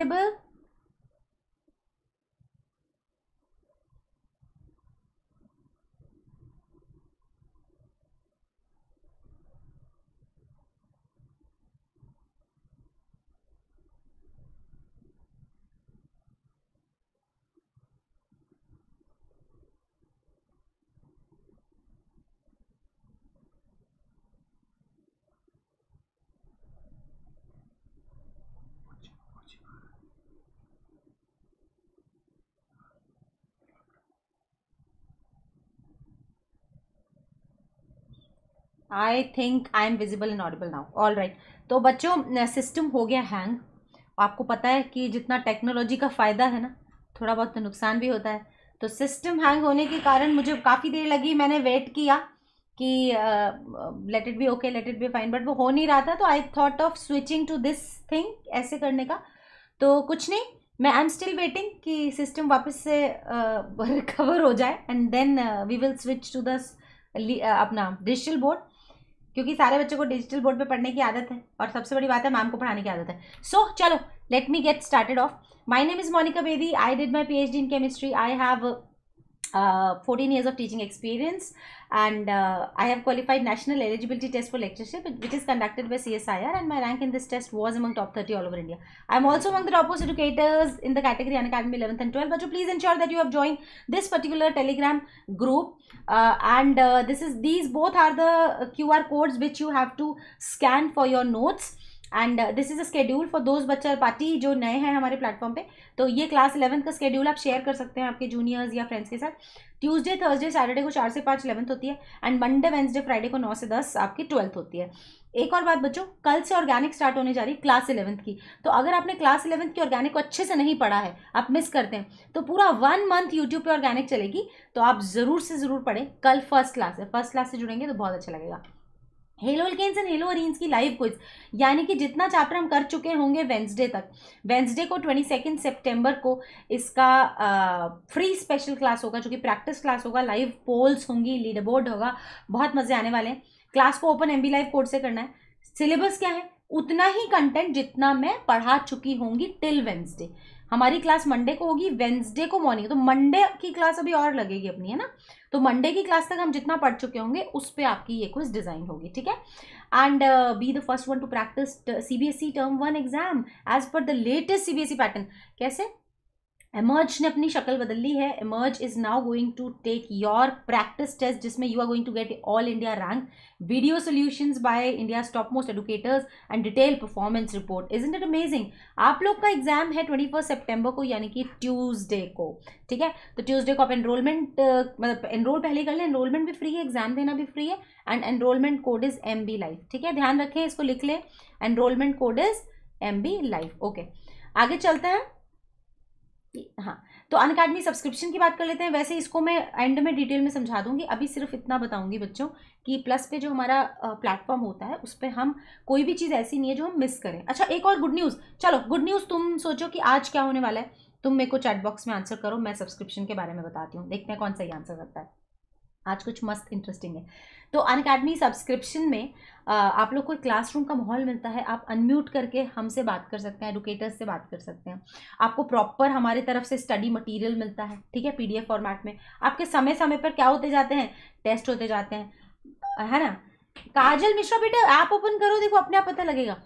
table I think I am visible and audible now all right तो बच्चों system हो गया हैंग आपको पता है कि जितना टेक्नोलॉजी का फ़ायदा है ना थोड़ा बहुत तो नुकसान भी होता है तो सिस्टम हैंग होने के कारण मुझे काफ़ी देर लगी मैंने वेट किया कि let it be okay let it be fine but वो हो नहीं रहा था तो I thought of switching to this thing ऐसे करने का तो कुछ नहीं मैं आई एम स्टिल वेटिंग कि सिस्टम वापस से रिकवर uh, हो जाए and then we will switch to the अपना डिजिटल बोर्ड क्योंकि सारे बच्चों को डिजिटल बोर्ड पे पढ़ने की आदत है और सबसे बड़ी बात है मैम को पढ़ाने की आदत है सो so, चलो let me get started off my name is Monika Bedi I did my P H D in chemistry I have uh, 14 years of teaching experience and uh, I have qualified national eligibility test for lectureship which is conducted by CSIR and my rank in this test was among top 30 all over India. I am also among the topmost educators in the category Academy 11th and 12th but please ensure that you have joined this particular telegram group uh, and uh, this is these both are the QR codes which you have to scan for your notes and this is a schedule for those बच्चा party जो नए हैं हमारे platform पे तो ये class eleventh का schedule आप शेयर कर सकते हैं आपके जूनियर्स या फ्रेंड्स के साथ ट्यूसडे थर्सडे सैटरडे को चार से पाँच इलेवंथ होती है एंड मंडे वेंसडे फ्राइडे को नौ से दस आपकी ट्वेल्थ होती है एक और बात बच्चों कल से ऑर्गेनिक स्टार्ट होने जा रही है क्लास इलेवंथ की तो अगर आपने क्लास इलेवंथ की ऑर्गेनिक को अच्छे से नहीं पढ़ा है आप मिस करते हैं तो पूरा वन मंथ यूट्यूब पे ऑर्गेनिक चलेगी तो आप ज़रूर से ज़रूर पढ़ें कल फर्स्ट क्लास है फर्स्ट क्लास से जुड़ेंगे तो बहुत अच्छा लगेगा hello alkanes and hello arenes की लाइव क्विज यानी कि जितना चैप्टर हम कर चुके होंगे वेंसडे तक वेंसडे को ट्वेंटी सेकेंड सेप्टेम्बर को इसका फ्री स्पेशल क्लास होगा जो कि प्रैक्टिस क्लास होगा लाइव पोल्स होंगी लीडर बोर्ड होगा बहुत मजे आने वाले हैं क्लास को open M B live course से करना है सिलेबस क्या है उतना ही कंटेंट जितना मैं पढ़ा चुकी होंगी टिल वेंसडे हमारी क्लास मंडे को होगी वेंसडे को मॉर्निंग तो मंडे की क्लास अभी और लगेगी अपनी है ना तो मंडे की क्लास तक हम जितना पढ़ चुके होंगे उस पर आपकी ये क्विज डिजाइन होगी ठीक है and be the first one to practice C B S E term one exam as per the latest C B S E pattern कैसे एमर्ज ने अपनी शक्ल बदल ली है emerge is now going to take your practice test जिसमें you are going to get all India rank video solution by India top most educators and detail performance report is in it amazing आप लोग का exam है twenty first September को यानी कि Tuesday को ठीक है तो ट्यूजडे को आप एनरोलमेंट मतलब एनरोल पहले कर लें एनरोलमेंट भी फ्री है एग्जाम देना भी फ्री है and enrolment code is M B life ठीक है ध्यान रखें इसको लिख लें enrolment code is M B life okay आगे चलते हैं हाँ तो अन अकेडमी सब्सक्रिप्शन की बात कर लेते हैं वैसे इसको मैं एंड में डिटेल में समझा दूंगी अभी सिर्फ इतना बताऊंगी बच्चों कि प्लस पे जो हमारा प्लेटफॉर्म होता है उस पर हम कोई भी चीज़ ऐसी नहीं है जो हम मिस करें अच्छा एक और गुड न्यूज़ चलो गुड न्यूज़ तुम सोचो कि आज क्या होने वाला है तुम मेरे को चैटबॉक्स में आंसर करो मैं सब्सक्रिप्शन के बारे में बताती हूँ देखते हैं कौन सही आंसर करता है आज कुछ मस्त इंटरेस्टिंग है तो अन अकेडमी सब्सक्रिप्शन में आप लोग को क्लासरूम का माहौल मिलता है आप अनम्यूट करके हमसे बात कर सकते हैं एडुकेटर्स से बात कर सकते हैं आपको प्रॉपर हमारे तरफ से स्टडी मटेरियल मिलता है ठीक है पीडीएफ फॉर्मेट में आपके समय समय पर क्या होते जाते हैं टेस्ट होते जाते हैं है ना काजल मिश्रा बेटा ऐप ओपन करो देखो अपने आप पता लगेगा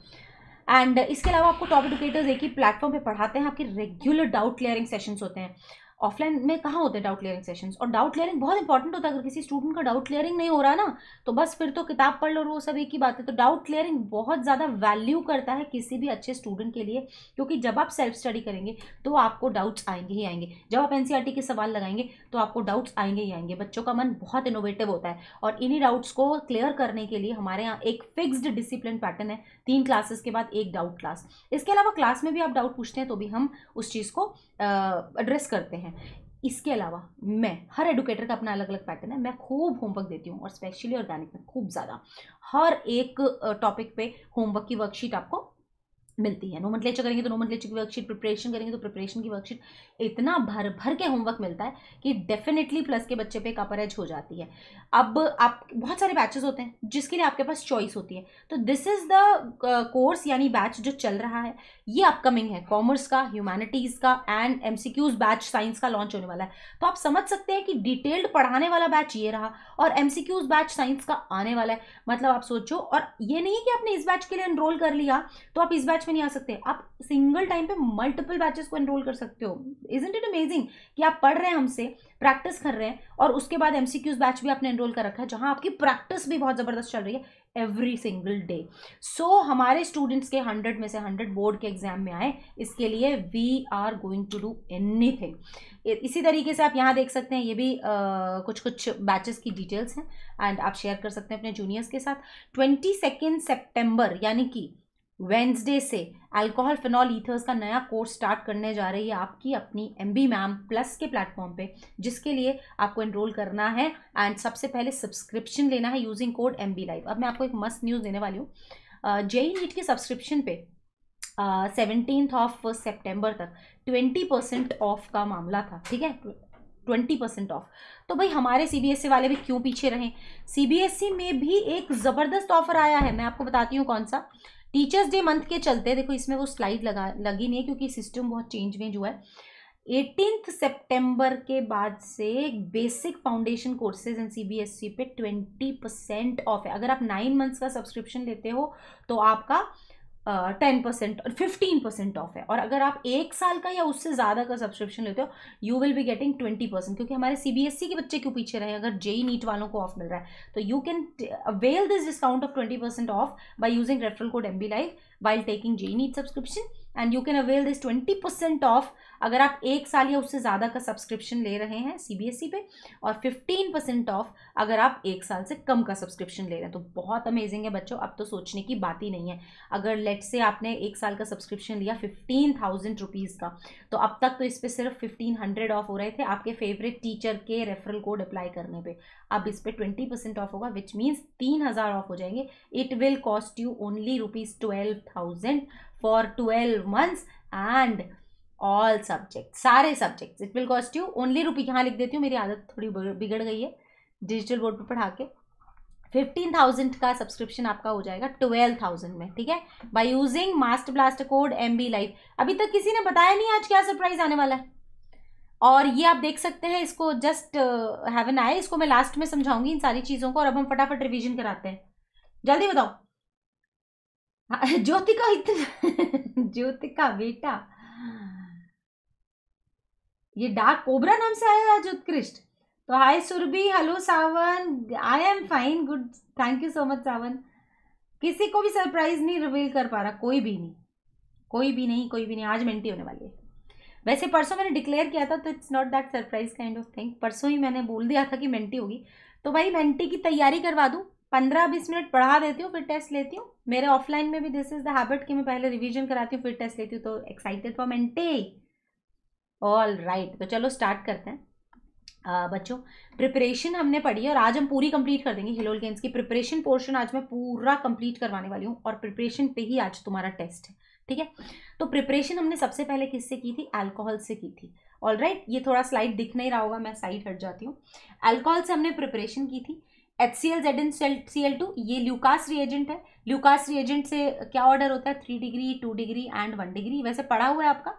एंड इसके अलावा आपको टॉप एडुकेटर्स एक ही प्लेटफॉर्म पे पढ़ाते हैं आपके रेगुलर डाउट क्लियरिंग सेशंस होते हैं ऑफलाइन में कहाँ होते हैं डाउट क्लियरिंग सेशंस और डाउट क्लियरिंग बहुत इंपॉर्टेंट होता है अगर किसी स्टूडेंट का डाउट क्लियरिंग नहीं हो रहा ना तो बस फिर तो किताब पढ़ लो वो सब एक ही बात है तो डाउट क्लियरिंग बहुत ज़्यादा वैल्यू करता है किसी भी अच्छे स्टूडेंट के लिए क्योंकि जब आप सेल्फ स्टडी करेंगे तो आपको डाउट्स आएंगे ही आएंगे जब आप एन e के सवाल लगाएंगे तो आपको डाउट्स आएंगे ही आएंगे बच्चों का मन बहुत इनोवेटिव होता है और इन्हीं डाउट्स को क्लियर करने के लिए हमारे यहाँ एक फिक्स्ड डिसिप्लिन पैटर्न है तीन क्लासेस के बाद एक डाउट क्लास इसके अलावा क्लास में भी आप डाउट पूछते हैं तो भी हम उस चीज़ को एड्रेस करते हैं इसके अलावा मैं हर एडुकेटर का अपना अलग अलग पैटर्न है मैं खूब होमवर्क देती हूँ और स्पेशली ऑर्गेनिक में खूब ज़्यादा हर एक टॉपिक पे होमवर्क की वर्कशीट आपको मिलती है नोमनक्लेचर करेंगे तो नोमनक्लेचर की वर्कशीट प्रिपरेशन करेंगे तो प्रिपरेशन की वर्कशीट इतना भर भर के होमवर्क मिलता है कि डेफिनेटली प्लस के बच्चे पे कपरेज हो जाती है अब आप बहुत सारे बैचेस होते हैं जिसके लिए आपके पास चॉइस होती है तो दिस इज़ द कोर्स यानी बैच जो चल रहा है ये अपकमिंग है कॉमर्स का ह्यूमैनिटीज़ का एंड एम बैच साइंस का लॉन्च होने वाला है तो आप समझ सकते हैं कि डिटेल्ड पढ़ाने वाला बैच ये रहा और एम बैच साइंस का आने वाला है मतलब आप सोचो और ये नहीं कि आपने इस बैच के लिए एनरोल कर लिया तो आप इस बैच बैच में नहीं आ सकते आप सिंगल टाइम पे मल्टीपल बैचेस को एनरोल कर सकते हो इज इट अमेजिंग कि आप पढ़ रहे हैं हमसे प्रैक्टिस कर रहे हैं और उसके बाद एमसीक्यूज बैच भी आपने एनरोल कर रखा है जहां आपकी प्रैक्टिस भी बहुत ज़बरदस्त चल रही है एवरी सिंगल डे सो हमारे स्टूडेंट्स के हंड्रेड में से हंड्रेड बोर्ड के एग्जाम में आए इसके लिए we are going to do any इसी तरीके से आप यहाँ देख सकते हैं ये भी आ, कुछ कुछ बैचेस की डिटेल्स हैं एंड आप शेयर कर सकते हैं अपने जूनियर्स के साथ ट्वेंटी सेकेंड सेप्टेम्बर यानी कि वेंसडे से अल्कोहल फिनॉल ईथर्स का नया कोर्स स्टार्ट करने जा रही है आपकी अपनी एम बी मैम प्लस के प्लेटफॉर्म पे जिसके लिए आपको एनरोल करना है एंड सबसे पहले सब्सक्रिप्शन लेना है using code M B live अब मैं आपको एक मस्त न्यूज़ देने वाली हूँ JEE NEET e e e के सब्सक्रिप्शन पे सेवनटीन ऑफ सेप्टेम्बर तक ट्वेंटी परसेंट ऑफ का मामला था ठीक है ट्वेंटी परसेंट ऑफ तो भाई हमारे सी बी एस ई वाले भी क्यों पीछे रहें ई में भी एक ज़बरदस्त ऑफर आया है मैं आपको बताती हूँ कौन सा टीचर्स डे मंथ के चलते देखो इसमें वो स्लाइड लगा लगी नहीं है क्योंकि सिस्टम बहुत चेंज में जो है एटीनथ सेप्टेम्बर के बाद से basic foundation courses and C पे ट्वेंटी परसेंट ऑफ है अगर आप नाइन मंथ्स का सब्सक्रिप्शन लेते हो तो आपका टेन परसेंट और फिफ्टीन परसेंट ऑफ है और अगर आप एक साल का या उससे ज़्यादा का सब्सक्रिप्शन लेते हो you will be getting twenty percent क्योंकि हमारे सी बी एस ई के बच्चे क्यों पीछे रहे अगर जेई नीट e वालों को ऑफ मिल रहा है तो you can avail this discount of twenty percent off by using referral code M B live while taking JEE NEET subscription and you can avail this twenty percent off अगर आप एक साल या उससे ज़्यादा का सब्सक्रिप्शन ले रहे हैं सीबीएसई e पे और फिफ्टीन परसेंट ऑफ अगर आप एक साल से कम का सब्सक्रिप्शन ले रहे हैं तो बहुत अमेजिंग है बच्चों अब तो सोचने की बात ही नहीं है अगर लेट से आपने एक साल का सब्सक्रिप्शन लिया फिफ्टीन थाउजेंड रुपीज़ का तो अब तक तो इस पर सिर्फ फिफ्टीन हंड्रेड ऑफ हो रहे थे आपके फेवरेट टीचर के रेफरल कोड अप्लाई करने पर अब इस पर ट्वेंटी परसेंट ऑफ होगा विच मीन्स तीन हज़ार ऑफ हो जाएंगे it will cost you only rupees twelve thousand for twelve months and all subject सारे subject it will cost you only rupee यहाँ लिख देती हूँ मेरी आदत थोड़ी बिगड़ गई है डिजिटल बोर्ड पर पढ़ा के फिफ्टीन थाउजेंड का सब्सक्रिप्शन आपका हो जाएगा ट्वेल्व थाउजेंड में ठीक है by using master blast code M B life अभी तक किसी ने बताया नहीं आज क्या सरप्राइज आने वाला है और ये आप देख सकते हैं इसको जस्ट हैवन आए इसको मैं लास्ट में समझाऊंगी इन सारी चीज़ों को और अब हम फटाफट रिविजन कराते हैं जल्दी बताओ हाँ, ज्योति का इतना ज्योति का बेटा ये डार्क कोबरा नाम से आया है उत्कृष्ट तो hi Surbhi hello Sawan I am fine good thank you so much Sawan किसी को भी सरप्राइज नहीं रिवील कर पा रहा कोई भी नहीं कोई भी नहीं कोई भी नहीं आज मेंटी होने वाली है वैसे परसों मैंने डिक्लेयर किया था तो it's not that surprise kind of thing परसों ही मैंने बोल दिया था कि मेंटी होगी तो भाई मेंटी की तैयारी करवा दूँ पंद्रह बीस मिनट पढ़ा देती हूँ फिर टेस्ट लेती हूँ मेरे ऑफलाइन में भी दिस इज द हैबिट कि मैं पहले रिवीजन कराती हूँ फिर टेस्ट लेती हूँ तो एक्साइटेड फॉर मेंटे ऑल राइट तो चलो स्टार्ट करते हैं आ, बच्चों प्रिपरेशन हमने पढ़ी है और आज हम पूरी कंप्लीट कर देंगे हिलोल गेम्स की प्रिपरेशन पोर्शन आज मैं पूरा कंप्लीट करवाने वाली हूँ और प्रिपरेशन पे ही आज तुम्हारा टेस्ट है ठीक है तो प्रिपरेशन हमने सबसे पहले किससे की थी अल्कोहल से की थी ऑल राइट right, ये थोड़ा स्लाइड दिख नहीं रहा होगा मैं साइड हट जाती हूँ अल्कोहल से हमने प्रिपरेशन की थी H C L Z N C L two ये ल्यूकास रिएजेंट है ल्यूकास रिएजेंट से क्या ऑर्डर होता है three degree two degree and one degree वैसे पड़ा हुआ है आपका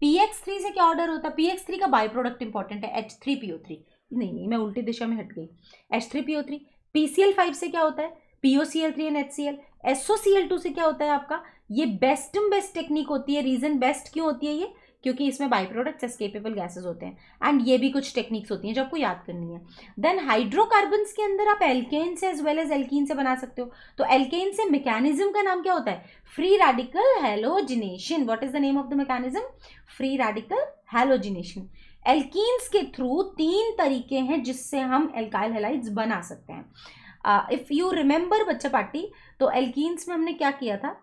पी एक्स थ्री से क्या ऑर्डर होता है पी एक्स थ्री का बाई प्रोडक्ट इंपॉर्टेंट है H three P O three नहीं नहीं मैं उल्टी दिशा में हट गई H three P O three P C L five से क्या होता है P O C L three and H C L S O C L two से क्या होता है आपका ये बेस्ट बेस्ट टेक्निक होती है रीजन बेस्ट क्यों होती है ये क्योंकि इसमें बाई प्रोडक्ट्स एस्केपेबल गैसेज होते हैं एंड ये भी कुछ टेक्निक्स होती हैं जो आपको याद करनी है देन हाइड्रोकार्बन्स के अंदर आप एल्केन से एज वेल एज एल्कीन से बना सकते हो तो एल्केन से मैकेनिज्म का नाम क्या होता है free radical halogenation what is the name of the mechanism free radical halogenation alkenes के थ्रू तीन तरीके हैं जिससे हम एल्काइल हेलाइड्स बना सकते हैं इफ़ यू रिमेंबर बच्चा पार्टी तो एल्कीन्स में हमने क्या किया था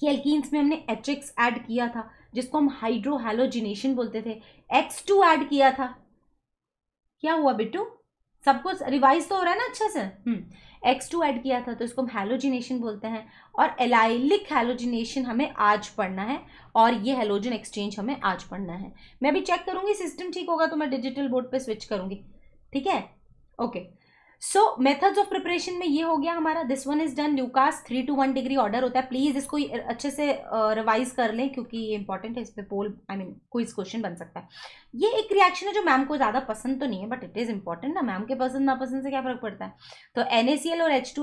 कि एल्कीन्स में हमने एच एक्स ऐड किया था जिसको हम हाइड्रोहैलोजिनेशन बोलते थे एक्स टू ऐड किया था क्या हुआ बिट्टू सब कुछ रिवाइज तो हो रहा है ना अच्छे से एक्स टू ऐड किया था तो इसको हम हेलोजिनेशन बोलते हैं और एलाइलिक हेलोजिनेशन हमें आज पढ़ना है और ये हेलोजन एक्सचेंज हमें आज पढ़ना है मैं अभी चेक करूंगी सिस्टम ठीक होगा तो मैं डिजिटल बोर्ड पे स्विच करूंगी ठीक है okay okay. So methods of preparation में ये हो गया हमारा this one is done Lucas three two one degree order होता है प्लीज़ इसको अच्छे से रिवाइज uh, कर लें क्योंकि ये इंपॉर्टेंट है इस पर पोल आई मीन कोई क्वेश्चन बन सकता है ये एक रिएक्शन है जो मैम को ज़्यादा पसंद तो नहीं है बट इट इज़ इंपॉर्टेंट ना मैम के पसंद नापसंद से क्या फ़र्क पड़ता है तो एन और एच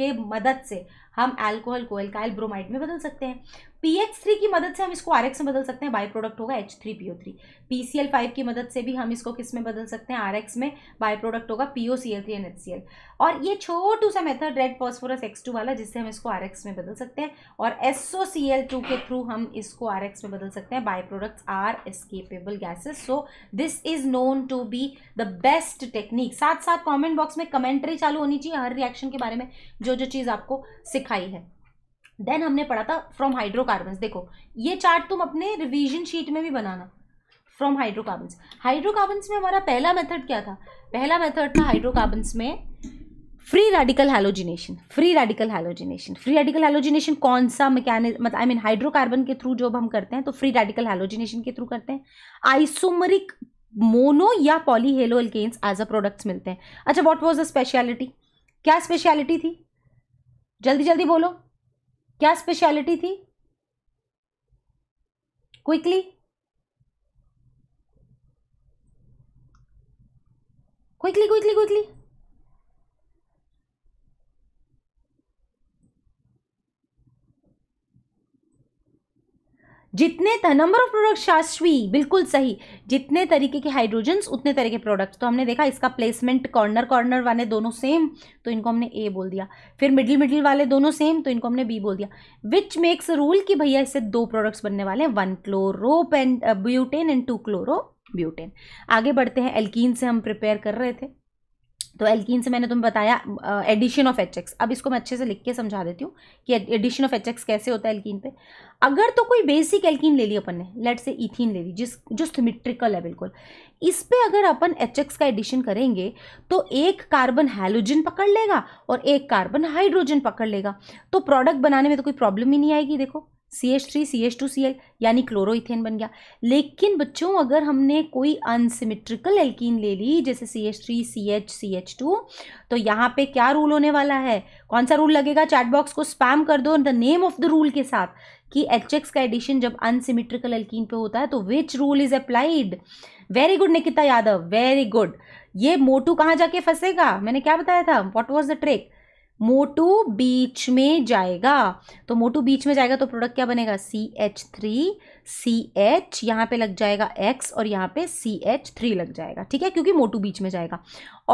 के मदद से हम एल्कोहल को एल्काइल ब्रोमाइड में बदल सकते हैं पी एच थ्री की मदद से हम इसको आर एक्स में बदल सकते हैं बाई प्रोडक्ट होगा H three P O three P C L five की मदद से भी हम इसको किस में बदल सकते हैं आर एक्स में बाई प्रोडक्ट होगा P O C L three and H C L और ये छोटू सा method red phosphorus X two वाला जिससे हम इसको आर एक्स में बदल सकते हैं और S O C L two के थ्रू हम इसको आर एक्स में बदल सकते हैं byproducts are escapable gases so this is known to be the best technique साथ साथ कॉमेंट बॉक्स में कमेंट्री चालू होनी चाहिए हर रिएक्शन के बारे में जो जो चीज़ आपको सिखाई है देन हमने पढ़ा था फ्रॉम हाइड्रोकार्बन देखो ये चार्ट तुम अपने रिविजन शीट में भी बनाना फ्रॉम हाइड्रोकार्बन हाइड्रोकार्बन में हमारा पहला मेथड क्या था पहला मेथड था हाइड्रोकार्बन में free radical halogenation free radical halogenation free radical halogenation कौन सा मैकेनिज मतलब आई मीन हाइड्रोकार्बन के थ्रू जो हम करते हैं तो फ्री रेडिकल हेलोजिनेशन के थ्रू करते हैं आइसोमरिक मोनो या polyhalo alkanes as a products मिलते हैं अच्छा व्हाट वाज द स्पेशलिटी क्या स्पेशलिटी थी जल्दी जल्दी बोलो क्या स्पेशलिटी थी क्विकली क्विकली क्विकली क्विकली जितने नंबर ऑफ प्रोडक्ट शाश्वी बिल्कुल सही जितने तरीके के हाइड्रोजन्स उतने तरह के प्रोडक्ट्स तो हमने देखा इसका प्लेसमेंट कॉर्नर कॉर्नर वाले दोनों सेम तो इनको हमने ए बोल दिया फिर मिडिल मिडिल वाले दोनों सेम तो इनको हमने बी बोल दिया विच मेक्स रूल कि भैया इससे दो प्रोडक्ट्स बनने वाले हैं one chlorobutane and two chlorobutane आगे बढ़ते हैं एल्कीन से हम प्रिपेयर कर रहे थे तो एल्कीन से मैंने तुम्हें बताया एडिशन ऑफ एच अब इसको मैं अच्छे से लिख के समझा देती हूँ कि एडिशन ऑफ एच एक्स कैसे होता है एल्कीन पे अगर तो कोई बेसिक एल्किन ले ली अपन ने लेट से इथिन ले ली जिस जो सिमिट्रिकल है बिल्कुल इस पे अगर अपन एच एक्स का एडिशन करेंगे तो एक कार्बन हेलोजन पकड़ लेगा और एक कार्बन हाइड्रोजन पकड़ लेगा तो प्रोडक्ट बनाने में तो कोई प्रॉब्लम ही नहीं आएगी देखो C H three C H two C L यानी क्लोरोइथेन बन गया लेकिन बच्चों अगर हमने कोई अनसिमेट्रिकल एल्कीन ले ली जैसे C H three C H C H two तो यहाँ पे क्या रूल होने वाला है कौन सा रूल लगेगा चैट बॉक्स को स्पैम कर दो the name of the rule के साथ कि एच एक्स का एडिशन जब अनसिमेट्रिकल एल्कीन पे होता है तो which rule is applied very good Nikita Yadav very good ये मोटू कहाँ जाके फंसेगा मैंने क्या बताया था वॉट वॉज द ट्रिक मोटू बीच में जाएगा तो मोटू बीच में जाएगा तो प्रोडक्ट क्या बनेगा C H three C H यहाँ पे लग जाएगा एक्स और यहाँ पे सी एच थ्री लग जाएगा ठीक है क्योंकि मोटू बीच में जाएगा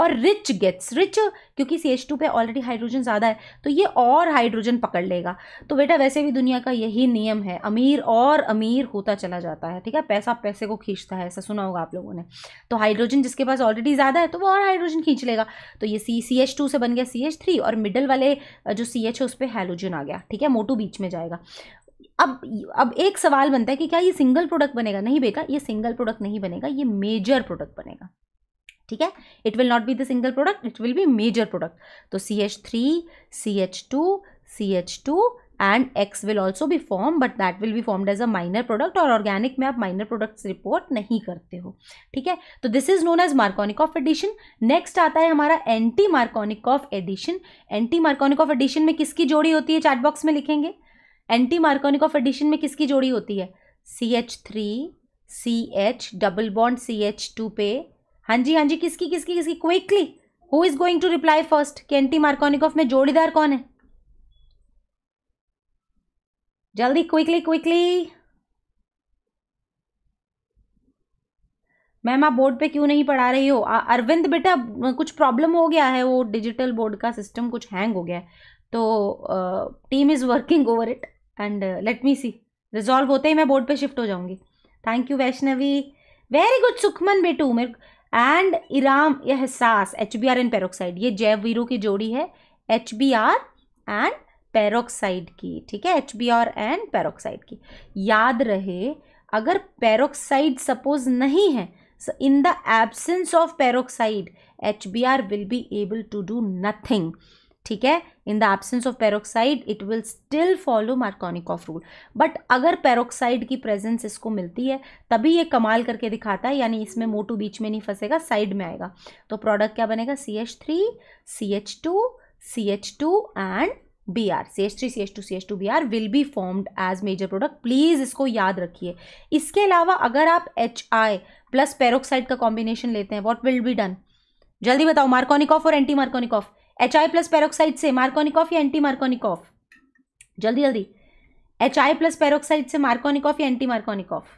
और रिच गेट्स रिच क्योंकि सी एच टू पर ऑलरेडी हाइड्रोजन ज़्यादा है तो ये और हाइड्रोजन पकड़ लेगा तो बेटा वैसे भी दुनिया का यही नियम है अमीर और अमीर होता चला जाता है ठीक है पैसा पैसे को खींचता है ऐसा सुना होगा आप लोगों ने तो हाइड्रोजन जिसके पास ऑलरेडी ज़्यादा है तो वो और हाइड्रोजन खींच लेगा तो ये सी सी एच टू से बन गया सी एच थ्री और मिडल वाले जो सी एच है उस पर हाइड्रोजन आ गया ठीक है मोटू बीच में जाएगा अब अब एक सवाल बनता है कि क्या ये सिंगल प्रोडक्ट बनेगा नहीं बेटा ये सिंगल प्रोडक्ट नहीं बनेगा ये मेजर प्रोडक्ट बनेगा ठीक है it will not be the single product it will be major product तो C H three C H two C H two and X will also be form but that will be formed as a minor product और organic में आप minor products report नहीं करते हो ठीक है तो this is known as Markovnikov addition next आता है हमारा anti Markovnikov addition anti Markovnikov addition में किसकी जोड़ी होती है चैटबॉक्स में लिखेंगे एंटी मार्कोनिक ऑफ एडिशन में किसकी जोड़ी होती है C H three C H double bond C H two पे हाँ जी हाँ जी किसकी किसकी किसकी quickly who is going to reply first कि एंटी मार्कोनिक ऑफ में जोड़ीदार कौन है जल्दी क्विकली क्विकली मैम आप बोर्ड पे क्यों नहीं पढ़ा रही हो अरविंद बेटा कुछ प्रॉब्लम हो गया है वो डिजिटल बोर्ड का सिस्टम कुछ हैंग हो गया है तो team is working over it and let me see resolve होते ही मैं बोर्ड पे शिफ्ट हो जाऊंगी thank you Vaishnavi very good Sukhman बेटू मेरे and Iram Ehsaas H B R and peroxide ये जैव वीरो की जोड़ी है H B R and peroxide की ठीक है H B R and peroxide की याद रहे अगर पेरोक्साइड सपोज नहीं है in the absence of peroxide H B R will be able to do nothing ठीक है in the absence of peroxide it will still follow Markovnikov rule but अगर peroxide की प्रेजेंस इसको मिलती है तभी ये कमाल करके दिखाता है यानी इसमें मोटू बीच में नहीं फंसेगा साइड में आएगा तो प्रोडक्ट क्या बनेगा C H three C H two C H two and B R C H three C H two C H two B R will be formed as major product please इसको याद रखिए इसके अलावा अगर आप H I plus peroxide का combination लेते हैं वॉट विल बी डन जल्दी बताओ मार्कोनिक ऑफ और anti Markovnikov H I plus peroxide से मार्कोनिक ऑफ या एंटी मार्कोनिक ऑफ जल्दी जल्दी एच आई प्लस पेरोक्साइड से मार्कोनिक ऑफ या anti Markovnikov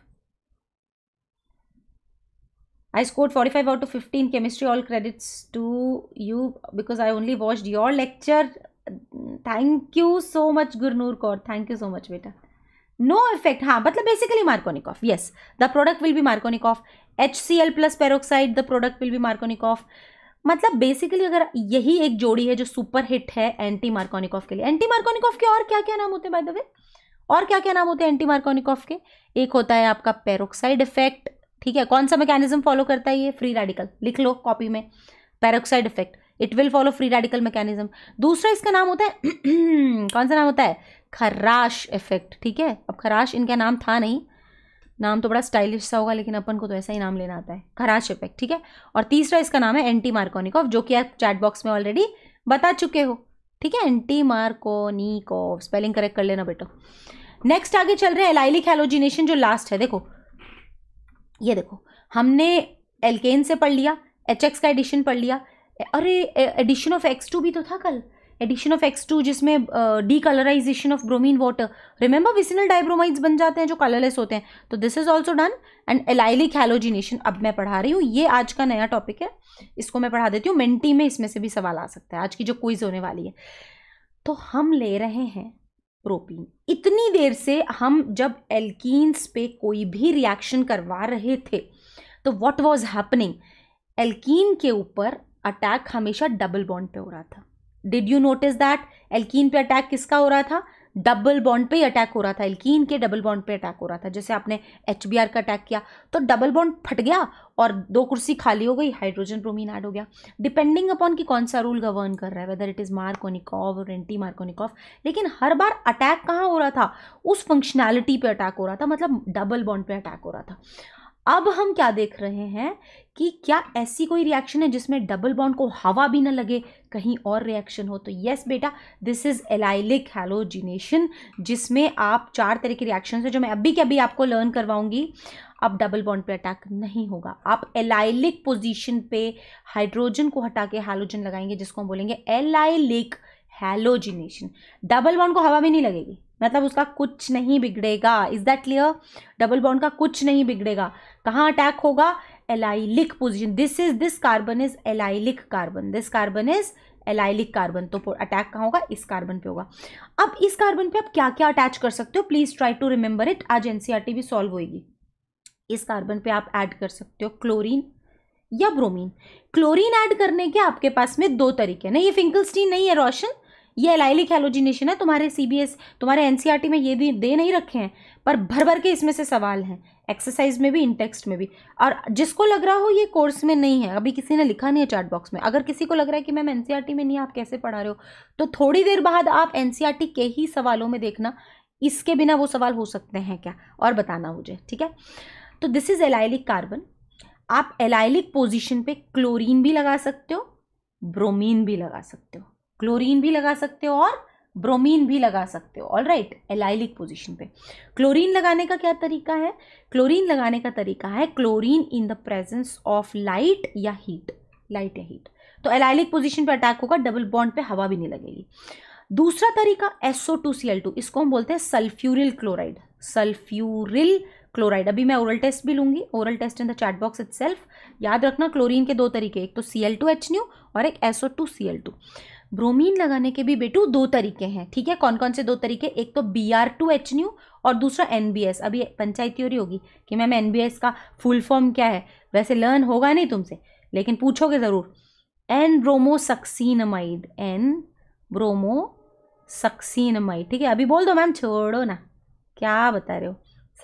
I scored 45 five out to fifteen chemistry all credits to you because I only watch your lecture thank you so much Gurnoor Kaur thank you so much बेटा no effect हाँ मतलब basically Markovnikov yes the product will be Markovnikov H C L plus peroxide the product will be Markovnikov मतलब basically अगर यही एक जोड़ी है जो सुपर हिट है एंटी मार्कोनिकॉफ के लिए एंटी मार्कोनिकॉफ के और क्या क्या नाम होते हैं बाय द वे और क्या क्या नाम होते हैं एंटी मार्कोनिकॉफ के एक होता है आपका पेरोक्साइड इफेक्ट ठीक है कौन सा मैकेनिज्म फॉलो करता है ये फ्री रेडिकल लिख लो कॉपी में peroxide effect it will follow free radical mechanism दूसरा इसका नाम होता है कौन सा नाम होता है खराश इफेक्ट ठीक है अब खराश इनका नाम था नहीं नाम तो बड़ा स्टाइलिश सा होगा लेकिन अपन को तो ऐसा ही नाम लेना आता है खराश इफेक्ट ठीक है और तीसरा इसका नाम है एंटी मार्कोनिकॉफ जो कि आप चैट बॉक्स में ऑलरेडी बता चुके हो ठीक है एंटी मार्कोनिकॉफ स्पेलिंग करेक्ट कर लेना बेटो नेक्स्ट आगे चल रहे हैं एलाइलिक हेलोजिनेशन जो लास्ट है देखो ये देखो हमने एलकेन से पढ़ लिया एच एक्स का एडिशन पढ़ लिया अरे एडिशन ऑफ एक्स टू भी तो था कल एडिशन ऑफ एक्स टू जिसमें decolourisation of bromine water remember vicinal dibromides बन जाते हैं जो कलरलेस होते हैं तो this is also done and allylic halogenation अब मैं पढ़ा रही हूँ ये आज का नया टॉपिक है इसको मैं पढ़ा देती हूँ मिनटी में इसमें से भी सवाल आ सकता है आज की जो क्विज होने वाली है तो हम ले रहे हैं प्रोपीन इतनी देर से हम जब एल्कीन्स पे कोई भी रिएक्शन करवा रहे थे तो वॉट वॉज हैपनिंग एल्कीन के ऊपर अटैक हमेशा डबल बॉन्ड पे हो रहा था did you notice that alkene पे अटैक किसका हो रहा था डबल बॉन्ड पे अटैक हो रहा था एल्कीन के डबल बॉन्ड पे अटैक हो रहा था जैसे आपने एच का अटैक किया तो डबल बॉन्ड फट गया और दो कुर्सी खाली हो गई हाइड्रोजन ब्रोमीन ऐड हो गया डिपेंडिंग अपॉन कि कौन सा रूल गवर्न कर रहा है वेदर इट इज़ मार्कोनिकॉव और एंटी मार्कोनिकॉव लेकिन हर बार अटैक कहाँ हो रहा था उस फंक्शनैलिटी पे अटैक हो रहा था मतलब डबल बॉन्ड पे अटैक हो रहा था अब हम क्या देख रहे हैं कि क्या ऐसी कोई रिएक्शन है जिसमें डबल बॉन्ड को हवा भी ना लगे कहीं और रिएक्शन हो तो यस बेटा दिस इज़ एलाइलिक हेलोजिनेशन जिसमें आप चार तरह के रिएक्शन है जो मैं अभी के अभी आपको लर्न करवाऊंगी अब डबल बॉन्ड पे अटैक नहीं होगा आप एलाइलिक पोजीशन पे हाइड्रोजन को हटा के हैलोजन लगाएंगे जिसको हम बोलेंगे एलाइलिक हेलोजिनेशन डबल बॉन्ड को हवा में नहीं लगेगी मतलब उसका कुछ नहीं बिगड़ेगा is that clear double bond का कुछ नहीं बिगड़ेगा कहाँ अटैक होगा allylic position this is this carbon is allylic carbon this carbon is allylic carbon तो अटैक कहाँ होगा इस कार्बन पे होगा अब इस कार्बन पे आप क्या क्या अटैच कर सकते हो please try to remember it आज एनसीईआरटी e भी सॉल्व होगी इस कार्बन पे आप ऐड कर सकते हो क्लोरीन या ब्रोमीन क्लोरीन ऐड करने के आपके पास में दो तरीके ना ये स्टीन नहीं है रोशन ये एलाइलिक हेलोजिनेशन है तुम्हारे सी तुम्हारे एन e में ये भी दे नहीं रखे हैं पर भर भर के इसमें से सवाल हैं एक्सरसाइज में भी इन टेक्स्ट में भी और जिसको लग रहा हो ये कोर्स में नहीं है अभी किसी ने लिखा नहीं है चैट बॉक्स में अगर किसी को लग रहा है कि मैम एनसीईआरटी e में नहीं आप कैसे पढ़ा रहे हो तो थोड़ी देर बाद आप एनसीईआरटी e के ही सवालों में देखना इसके बिना वो सवाल हो सकते हैं क्या और बताना मुझे ठीक है तो दिस इज़ एलाइलिक कार्बन आप एलाइलिक पोजिशन पे क्लोरीन भी लगा सकते हो ब्रोमीन भी लगा सकते हो क्लोरीन भी लगा सकते हो और ब्रोमीन भी लगा सकते हो ऑल राइट एलाइलिक पोजिशन पे क्लोरीन लगाने का क्या तरीका है क्लोरीन लगाने का तरीका है chlorine in the presence of light या हीट लाइट या हीट तो एलाइलिक पोजिशन पे अटैक होगा डबल बॉन्ड पे हवा भी नहीं लगेगी दूसरा तरीका एसओ टू टू इसको हम बोलते हैं सल्फ्यूरिल क्लोराइड सल्फ्यूरिल क्लोराइड अभी मैं ओरल टेस्ट भी लूंगी oral test in the chat box it याद रखना क्लोरीन के दो तरीके एक तो C L two H nu और एक SO two C L two bromine लगाने के भी बेटू दो तरीके हैं ठीक है कौन कौन से दो तरीके एक तो B R two H nu और दूसरा एन बी एस अभी पंचायत थ्योरी होगी कि मैम एन बी एस का फुल फॉर्म क्या है वैसे लर्न होगा नहीं तुमसे लेकिन पूछोगे ज़रूर N bromosuccinimide N bromosuccinimide ठीक है अभी बोल दो मैम छोड़ो ना क्या बता रहे हो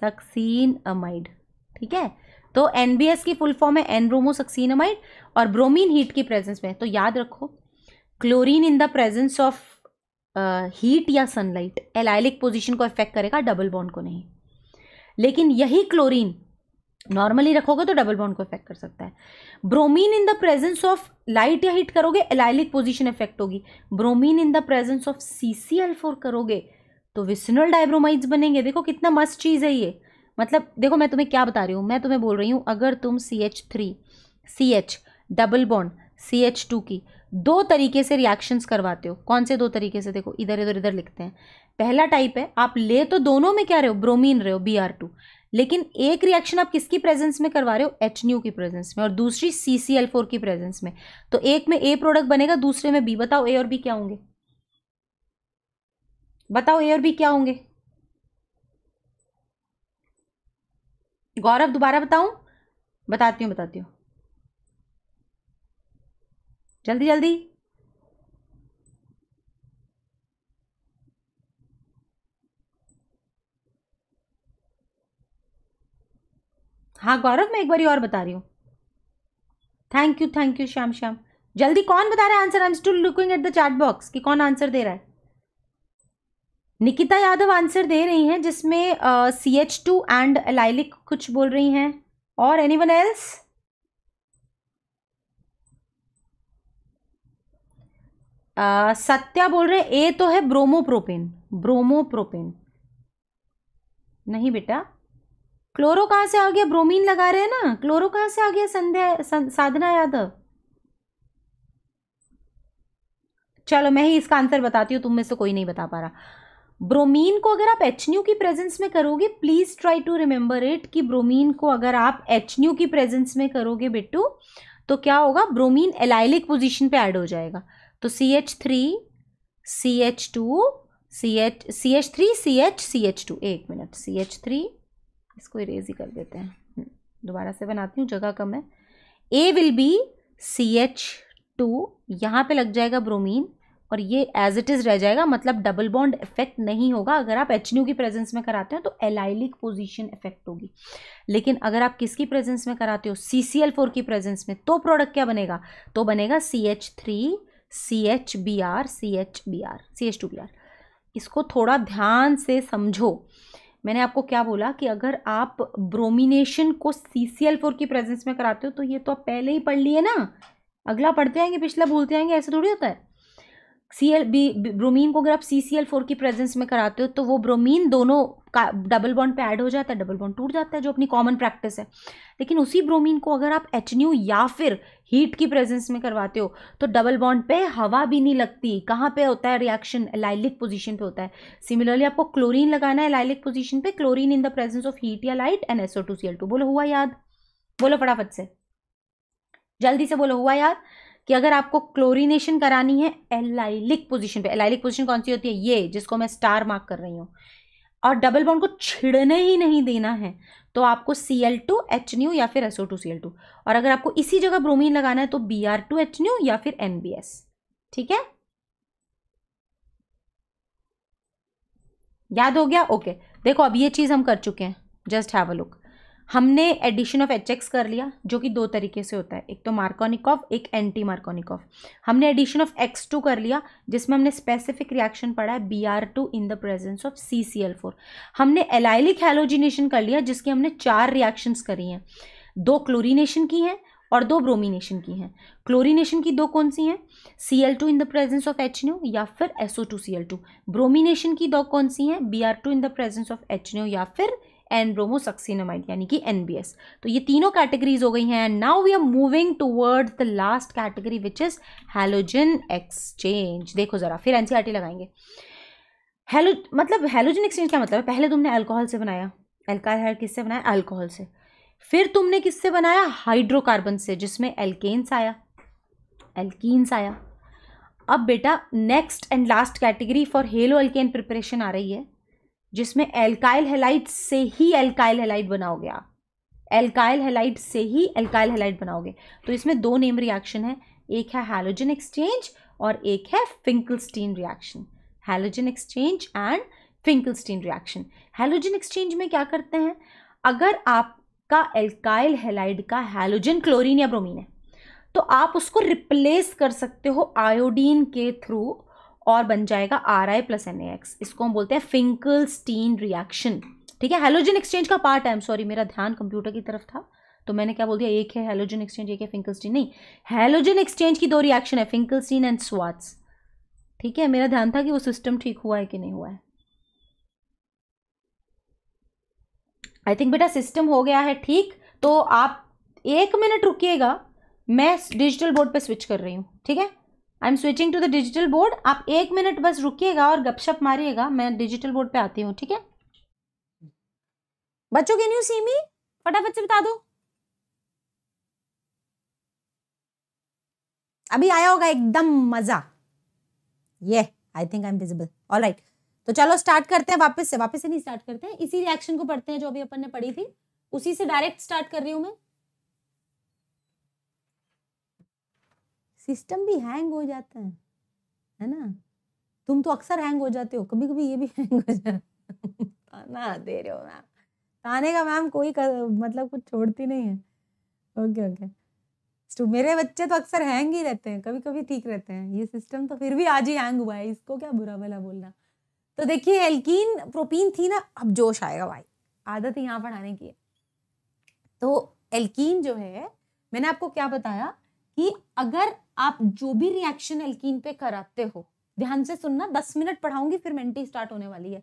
सक्सीन अमाइड ठीक है तो एन की फुल फॉर्म है एन ब्रोमो सक्सीनमाइड और ब्रोमीन हीट की प्रेजेंस में तो याद रखो chlorine in the presence of heat या सनलाइट एलाइलिक पोजीशन को इफेक्ट करेगा डबल बॉन्ड को नहीं लेकिन यही क्लोरीन नॉर्मली रखोगे तो डबल बॉन्ड को इफेक्ट कर सकता है bromine in the presence of light या हीट करोगे एलाइलिक पोजीशन इफेक्ट होगी bromine in the presence of C C L four करोगे तो विस्नल डाइब्रोमाइड्स बनेंगे देखो कितना मस्त चीज़ है ये मतलब देखो मैं तुम्हें क्या बता रही हूँ मैं तुम्हें बोल रही हूँ अगर तुम C H three C H double bond C H two की दो तरीके से रिएक्शंस करवाते हो कौन से दो तरीके से देखो इधर इधर इधर लिखते हैं पहला टाइप है आप ले तो दोनों में क्या रहे हो ब्रोमीन रहे हो बी आर टू लेकिन एक रिएक्शन आप किसकी प्रेजेंस में करवा रहे हो एच न्यू की प्रेजेंस में और दूसरी सी सी एल फोर की प्रेजेंस में तो एक में ए प्रोडक्ट बनेगा दूसरे में बी बताओ ए और बी क्या होंगे बताओ ए और बी क्या होंगे गौरव दोबारा बताऊं बताती हूँ बताती हूँ जल्दी जल्दी हाँ गौरव मैं एक बार और बता रही हूँ thank you thank you Shyam Shyam जल्दी कौन बता रहा है answer I am still looking at the chat box कि कौन आंसर दे रहा है निकिता यादव आंसर दे रही हैं जिसमें C H two and allylic कुछ बोल रही हैं और एनी वन एल्स सत्या बोल रहे ए तो है ब्रोमोप्रोपेन ब्रोमोप्रोपेन नहीं बेटा क्लोरो कहाँ से आ गया ब्रोमीन लगा रहे हैं ना क्लोरो कहाँ से आ गया संध्या साधना यादव चलो मैं ही इसका आंसर बताती हूँ तुम में से कोई नहीं बता पा रहा ब्रोमीन को अगर आप एच की प्रेजेंस में करोगे please try to remember it कि ब्रोमीन को अगर आप एच की प्रेजेंस में करोगे बिट्टू तो क्या होगा ब्रोमीन एलाइलिक पोजिशन पे ऐड हो जाएगा तो C H three C H two C H C H three C H C H two एक मिनट सी एच थ्री इसको इरेज ही कर देते हैं हम्म, दोबारा से बनाती हूँ जगह कम है a will be C H two यहाँ पे लग जाएगा ब्रोमीन और ये एज इट इज़ रह जाएगा मतलब डबल बॉन्ड इफेक्ट नहीं होगा अगर आप एच की प्रेजेंस में कराते हो तो एलाइलिक पोजीशन इफेक्ट होगी लेकिन अगर आप किसकी प्रेजेंस में कराते हो सी सी एल फोर की प्रेजेंस में तो प्रोडक्ट क्या बनेगा तो बनेगा C H three C H B R C H B R C H two B R इसको थोड़ा ध्यान से समझो मैंने आपको क्या बोला कि अगर आप ब्रोमिनेशन को सी सी एल फोर की प्रेजेंस में कराते हो तो ये तो आप पहले ही पढ़ लिए ना अगला पढ़ते आएंगे पिछला भूलते आएंगे ऐसे थोड़ी होता है सी एल बी ब्रोमीन को अगर आप सी सी एल फोर की प्रेजेंस में कराते हो तो वो ब्रोमीन दोनों डबल बॉन्ड पे ऐड हो जाता है डबल बॉन्ड टूट जाता है जो अपनी कॉमन प्रैक्टिस है लेकिन उसी ब्रोमीन को अगर आप एच या फिर हीट की प्रेजेंस में करवाते हो तो डबल बॉन्ड पे हवा भी नहीं लगती कहाँ पे होता है रिएक्शन एलाइलिक पोजीशन पे होता है सिमिलरली आपको क्लोरीन लगाना है एलाइलिक पोजीशन पे chlorine in the presence of heat या light N SO two C L two बोलो हुआ याद बोलो फटाफट से जल्दी से बोलो हुआ याद कि अगर आपको क्लोरीनेशन करानी है एलाइलिक पोजिशन पे एलाइलिक पोजिशन कौन सी होती है ये जिसको मैं स्टार मार्क कर रही हूँ और डबल बॉन्ड को छिड़ने ही नहीं देना है तो आपको C L two H nu या फिर SO two C L two और अगर आपको इसी जगह ब्रोमीन लगाना है तो B R two H nu या फिर एन बी एस ठीक है याद हो गया ओके देखो अब ये चीज़ हम कर चुके हैं जस्ट हैव अ लुक हमने एडिशन ऑफ एच एक्स कर लिया जो कि दो तरीके से होता है एक तो मार्कोनिकॉफ एक एंटी मार्कोनिकॉफ हमने एडिशन ऑफ एक्स टू कर लिया जिसमें हमने स्पेसिफिक रिएक्शन पढ़ा है B R two in the presence of C C L four हमने एलाइलिक हेलोजिनेशन कर लिया जिसकी हमने चार रिएक्शंस करी हैं दो क्लोरीनेशन की हैं और दो ब्रोमिनेशन की हैं क्लोरीनेशन की दो कौन सी हैं C L two in the presence of H nu या फिर S O two C L two bromination की दो कौन सी हैं B R two in the presence of H nu या फिर एंड ब्रोमोसक्सिनोमाइड यानी कि एन बी एस तो ये तीनों कैटेगरीज हो गई हैं and now we are moving toward the last category which is halogen exchange देखो ज़रा फिर एन e लगाएंगे हेलो मतलब हेलोजन एक्सचेंज क्या मतलब है पहले तुमने अल्कोहल से बनाया एल्काहल किससे बनाया अल्कोहल से फिर तुमने किससे बनाया हाइड्रोकार्बन से जिसमें एल्केन्स आया एल्कीन्स आया अब बेटा next and last category for haloalkane preparation आ रही है जिसमें एल्काइल हेलाइट से ही एल्काइल हेलाइट बनाओगे आप एल्काइल हेलाइट से ही एल्काइल हेलाइट बनाओगे तो इसमें दो नेम रिएक्शन है एक है हेलोजन एक्सचेंज और एक है Finkelstein reaction halogen exchange and Finkelstein reaction halogen exchange में क्या करते हैं अगर आपका एल्काइल हेलाइड का हेलोजन क्लोरीन या ब्रोमीन है तो आप उसको रिप्लेस कर सकते हो आयोडीन के थ्रू और बन जाएगा R I plus N X इसको हम बोलते हैं फिंकल स्टीन रिएक्शन ठीक है हेलोजन एक्सचेंज का पार्ट है सॉरी मेरा ध्यान कंप्यूटर की तरफ था तो मैंने क्या बोल दिया एक है हेलोजन एक्सचेंज एक है फिंकल स्टीन नहीं हेलोजन एक्सचेंज की दो रिएक्शन है फिंकल स्टीन एंड स्वाट्स ठीक है मेरा ध्यान था कि वो सिस्टम ठीक हुआ है कि नहीं हुआ है आई थिंक बेटा सिस्टम हो गया है ठीक तो आप एक मिनट रुकिएगा मैं डिजिटल बोर्ड पे स्विच कर रही हूँ ठीक है I am switching to the digital board आप एक मिनट बस रुकिएगा और गपशप मारिएगा मैं डिजिटल बोर्ड पे आती हूँ ठीक है बच्चों कैन यू सी मी फटाफट से बता दो अभी आया होगा एकदम मजा ये I think I am visible all right तो चलो स्टार्ट करते हैं वापस से वापस से नहीं स्टार्ट करते हैं इसी रिएक्शन को पढ़ते हैं जो अभी अपन ने पढ़ी थी उसी से डायरेक्ट स्टार्ट कर रही हूँ मैं सिस्टम भी हैंग हो जाता है है ना तुम तो अक्सर हैंग हो जाते हो कभी कभी ये भी हैंग हो जाता ना दे रहे हो मैम ताने का मैम कोई कर, मतलब कुछ छोड़ती नहीं है ओके ओके तो मेरे बच्चे तो अक्सर हैंग ही रहते हैं कभी कभी ठीक रहते हैं ये सिस्टम तो फिर भी आज ही हैंग हुआ है इसको क्या बुरा भला बोलना तो देखिए एल्कीन प्रोपीन थी ना अब जोश आएगा भाई आदत यहाँ पढ़ाने की है तो एल्कीन जो है मैंने आपको क्या बताया कि अगर आप जो भी रिएक्शन एल्कीन पे कराते हो ध्यान से सुनना दस मिनट पढ़ाऊंगी फिर मेंटी स्टार्ट होने वाली है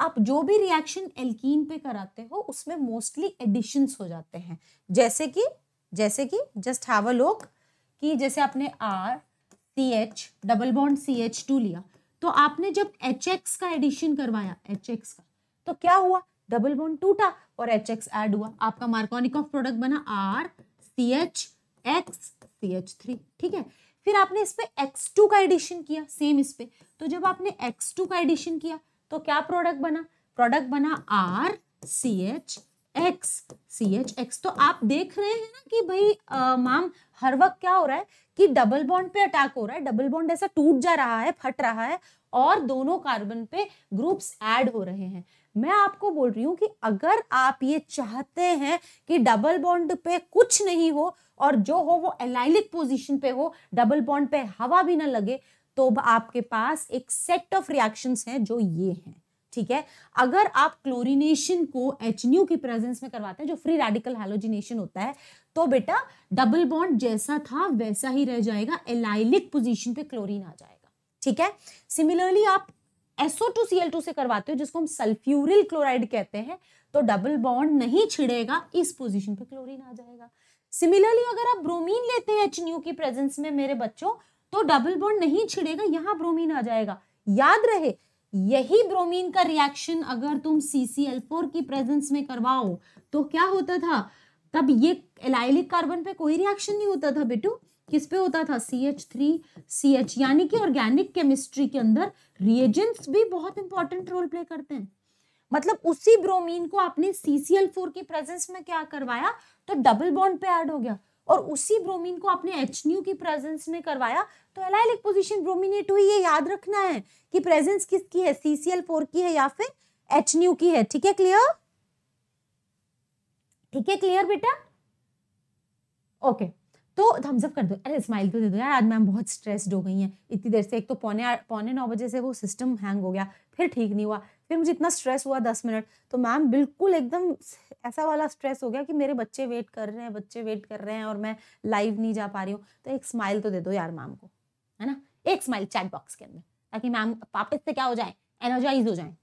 आप जो भी रिएक्शन एल्कीन पे कराते हो उसमें मोस्टली एडिशन हो जाते हैं जैसे कि जैसे कि जस्ट हैव अ लुक कि जैसे आपने R C H double bond C H two लिया तो आपने जब एच एक्स का एडिशन करवाया एच एक्स का तो क्या हुआ डबल बॉन्ड टूटा और एच एक्स एड हुआ आपका मार्कोनिक ऑफ प्रोडक्ट बना R C H X C H three ठीक है फिर आपने इस पर एक्स टू का एडिशन किया सेम इस पर तो जब आपने एक्स टू का एडिशन किया तो क्या प्रोडक्ट बना प्रोडक्ट बना R C H X C H X तो आप देख रहे हैं ना कि भाई माम हर वक्त क्या हो रहा है कि डबल बॉन्ड पे अटैक हो रहा है डबल बॉन्ड ऐसा टूट जा रहा है फट रहा है और दोनों कार्बन पे ग्रुप्स ऐड हो रहे हैं मैं आपको बोल रही हूँ कि अगर आप ये चाहते हैं कि डबल बॉन्ड पे कुछ नहीं हो और जो हो वो एलाइलिक पोजीशन पे हो डबल बॉन्ड पे हवा भी ना लगे तो आपके पास एक सेट ऑफ रिएक्शंस हैं जो ये हैं ठीक है अगर आप क्लोरीनेशन को एच की प्रेजेंस में करवाते हैं जो फ्री रेडिकल हेलोजिनेशन होता है तो बेटा डबल बॉन्ड जैसा था वैसा ही रह जाएगा एलाइलिक पोजीशन पे क्लोरीन आ जाएगा ठीक है सिमिलरली आप टू से करवाते हो जिसको हम सल्फ्यूरिल क्लोराइड कहते हैं तो डबल बॉन्ड नहीं छिड़ेगा इस पोजीशन पे क्लोरीन आ जाएगा सिमिलरली अगर आप ब्रोमीन लेते हैं एच की प्रेजेंस में मेरे बच्चों तो डबल बॉन्ड नहीं छिड़ेगा यहाँ ब्रोमीन आ जाएगा याद रहे यही ब्रोमीन का रिएक्शन अगर तुम सी सी एल फोर की प्रेजेंस में करवाओ तो क्या होता था तब ये एलाइलिक कार्बन पे कोई रिएक्शन नहीं होता था बेटू किस पे होता था C H three C H यानी कि ऑर्गेनिक केमिस्ट्री के अंदर रिएजेंट्स भी बहुत इंपॉर्टेंट रोल प्ले करते हैं मतलब उसी ब्रोमीन को आपने CCl4 की प्रेजेंस में क्या करवाया तो डबल बॉन्ड पे ऐड हो गया और उसी ब्रोमीन को आपने एच की प्रेजेंस में करवाया तो एलाइलिक पोजिशन ब्रोमिनेट हुई ये याद रखना है कि प्रेजेंस किसकी है CCl4 की है या फिर एच की है ठीक है क्लियर ठीक है क्लियर बेटा ओके तो थम्सअप कर दो अरे स्माइल तो दे दो यार आज मैम बहुत स्ट्रेस्ड हो गई हैं इतनी देर से एक तो पौने पौने नौ बजे से वो सिस्टम हैंग हो गया फिर ठीक नहीं हुआ फिर मुझे इतना स्ट्रेस हुआ दस मिनट तो मैम बिल्कुल एकदम ऐसा वाला स्ट्रेस हो गया कि मेरे बच्चे वेट कर रहे हैं बच्चे वेट कर रहे हैं और मैं लाइव नहीं जा पा रही हूँ तो एक स्माइल तो दे दो यार मैम को है ना एक स्माइल चैट बॉक्स के अंदर ताकि मैम वापस से क्या हो जाए एनर्जाइज हो जाए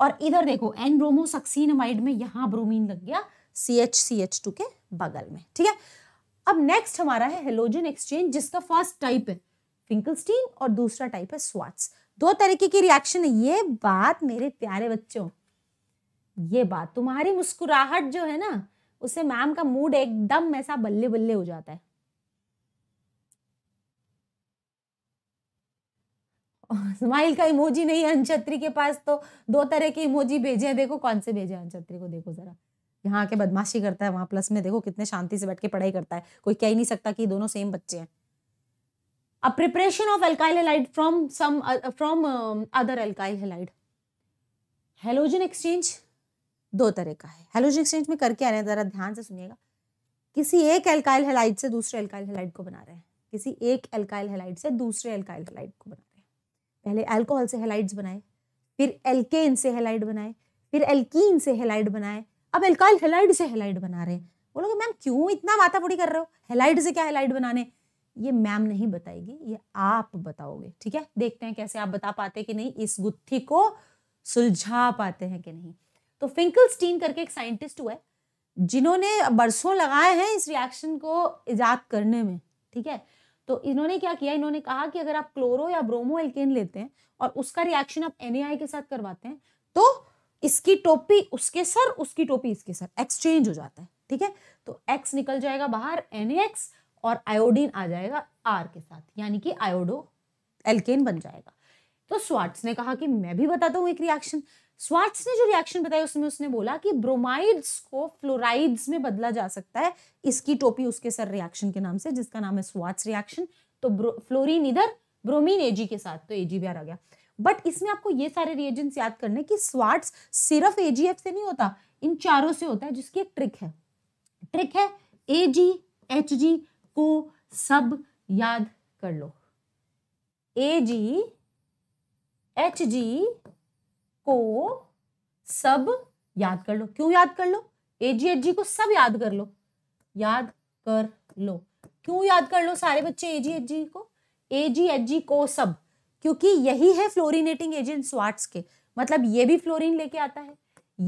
और इधर देखो एन ब्रोमो सक्सीनमाइड में यहाँ ब्रोमीन लग गया C H C H two के बगल में ठीक है अब नेक्स्ट हमारा है हेलोजन एक्सचेंज जिसका फर्स्ट टाइप है फिंकलस्टीन और दूसरा टाइप है स्वाट्स दो तरीके की रिएक्शन है ये बात मेरे प्यारे बच्चों ये बात तुम्हारी मुस्कुराहट जो है ना उससे मैम का मूड एकदम ऐसा बल्ले बल्ले हो जाता है स्माइल का इमोजी नहीं है अंशत्री के पास तो दो तरह के इमोजी भेजे हैं देखो कौन से भेजे हैं अनछत्री को देखो जरा यहाँ आके बदमाशी करता है वहां प्लस में देखो कितने शांति से बैठ के पढ़ाई करता है कोई कह ही नहीं सकता कि दोनों सेम बच्चे हैं a preparation of alkyl halide from some uh, from um, other alkyl halide halogen exchange दो तरह का है हेलोजन एक्सचेंज में करके आ रहे हैं ज़रा ध्यान से सुनिएगा किसी एक एल्काइल हेलाइड से दूसरे एल्काइल हेलाइड को बना रहे हैं किसी एक एल्काइल हेलाइड से दूसरे एल्काइल हेलाइड को बना रहे हैं पहले अल्कोहल से हेलाइड्स बनाए फिर एल्केन से हेलाइड बनाए फिर एल्कीन से हेलाइड बनाए अब एल्काइल हेलाइड से हेलाइड बना रहे हैं बोलोगे मैम क्यों इतना माथापोड़ी कर रहे हो हेलाइड से क्या हेलाइड बनाने ये मैम नहीं बताएगी ये आप बताओगे ठीक है देखते हैं कैसे आप बता पाते कि नहीं इस गुत्थी को सुलझा पाते हैं कि नहीं तो स्टीन करके एक साइंटिस्ट है जिन्होंने बरसों लगाए हैं इस रिएक्शन को ईजाद करने में ठीक है तो इन्होंने क्या किया इन्होंने कहा कि अगर आप क्लोरो या ब्रोमो एल्केन लेते हैं और उसका रिएक्शन आप एन के साथ करवाते हैं तो इसकी टोपी उसके सर उसकी टोपी इसके सर एक्सचेंज हो जाता है ठीक है तो एक्स निकल जाएगा बाहर एन और आयोडीन आ जाएगा आर के साथ यानी कि आयोडो एल्केन बन जाएगा तो स्वाट्स ने कहा कि मैं भी बताता हूँ एक रिएक्शन स्वाट्स ने जो रिएक्शन बताया उसमें उसने बोला कि ब्रोमाइड्स को फ्लोराइड्स में बदला जा सकता है इसकी टोपी उसके सर रिएक्शन के नाम से जिसका नाम है स्वाट्स रिएक्शन तो फ्लोरीन इधर ब्रोमीन एजी के साथ तो एजी आ गया बट इसमें आपको ये सारे रिएजेंट्स याद करने कि स्वाट्स सिर्फ एजीएफ से नहीं होता इन चारों से होता है जिसकी एक ट्रिक है ट्रिक है ए जी एच जी को सब याद कर लो ए जी एच जी को सब याद कर लो क्यों याद कर लो ए जी एच जी को सब याद कर लो याद कर लो क्यों याद कर लो सारे बच्चे ए जी एच जी को ए जी एच जी को सब क्योंकि यही है फ्लोरिनेटिंग एजेंट स्वाट्स के मतलब ये भी फ्लोरीन लेके आता है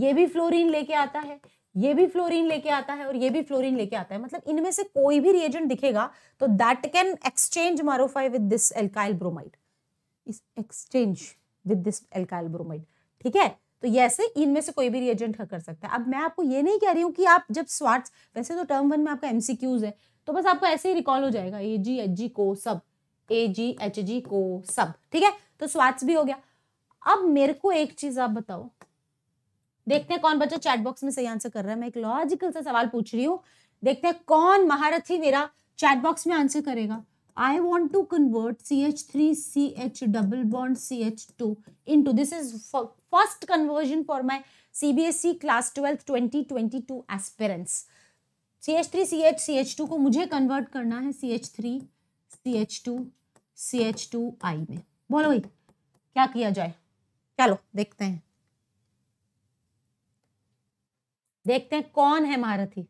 ये भी फ्लोरीन लेके आता है ये भी फ्लोरीन लेके आता है और ये भी फ्लोरीन लेके आता है मतलब इनमें से कोई भी रिएजेंट दिखेगा तो दैट कैन एक्सचेंज मारोफाई विद दिस एल्काइल ब्रोमाइड इस exchange with this alkyl bromide ठीक है तो ऐसे इनमें से कोई भी रिएजेंट कर सकता है अब मैं आपको ये नहीं कह रही हूँ कि आप जब स्वार्थ वैसे तो टर्म वन में आपका एमसीक्यूज है तो बस आपको ऐसे ही रिकॉल हो जाएगा ए जी एच जी को सब ए जी एच जी को सब ठीक है तो स्वाट्स भी हो गया अब मेरे को एक चीज आप बताओ देखते हैं कौन बच्चा चैट बॉक्स में सही आंसर कर रहा है मैं एक लॉजिकल सा सवाल पूछ रही हूँ देखते हैं कौन महारथी मेरा चैट बॉक्स में आंसर करेगा I want to convert CH3CH double bond CH2 into this is first conversion for my CBSE class 12 2022 aspirants. CH3CH CH2 को मुझे convert करना है CH3 CH2 CH2I में बोलो भाई क्या किया जाए चलो देखते हैं देखते हैं कौन है महारथी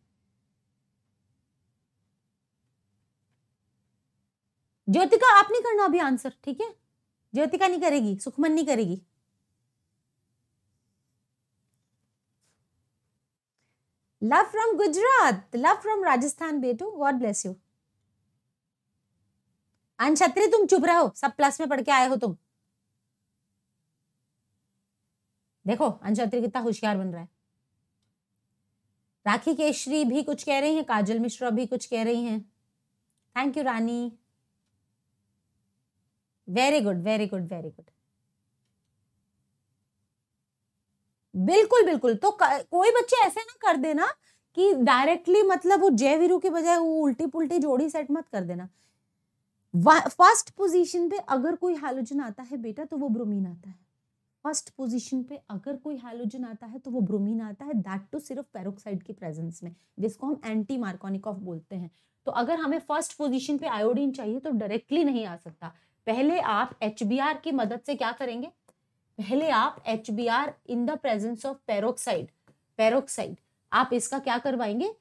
ज्योतिका आप नहीं करना अभी आंसर ठीक है ज्योतिका नहीं करेगी सुखमन नहीं करेगी love from Gujarat love from Rajasthan बेटू गॉड ब्लेस यू अनछत्री तुम चुप रहो सब प्लस में पढ़ के आए हो तुम देखो अनछत्री कितना होशियार बन रहा है राखी केशरी भी कुछ कह रही हैं काजल मिश्रा भी कुछ कह रही हैं थैंक यू रानी very good very good very good बिल्कुल बिल्कुल तो कोई बच्चे ऐसे ना कर देना कि डायरेक्टली मतलब वो जय वीरू के बजाय वो उल्टी पुल्टी जोड़ी सेट मत कर देना फर्स्ट पोजीशन पे अगर कोई हालोजन आता है बेटा तो वो ब्रोमीन आता है फर्स्ट पोजीशन पे अगर कोई हाइलोजन आता है तो वो ब्रोमीन आता है दैट टू सिर्फ पेरोक्साइड के प्रेजेंस में जिसको हम एंटी मार्कोनिक ऑफ बोलते हैं तो अगर हमें फर्स्ट पोजीशन पे आयोडीन चाहिए तो डायरेक्टली नहीं आ सकता पहले आप एच की मदद से क्या करेंगे पहले आप H in the presence of peroxide peroxide आप इसका क्या करवाएंगे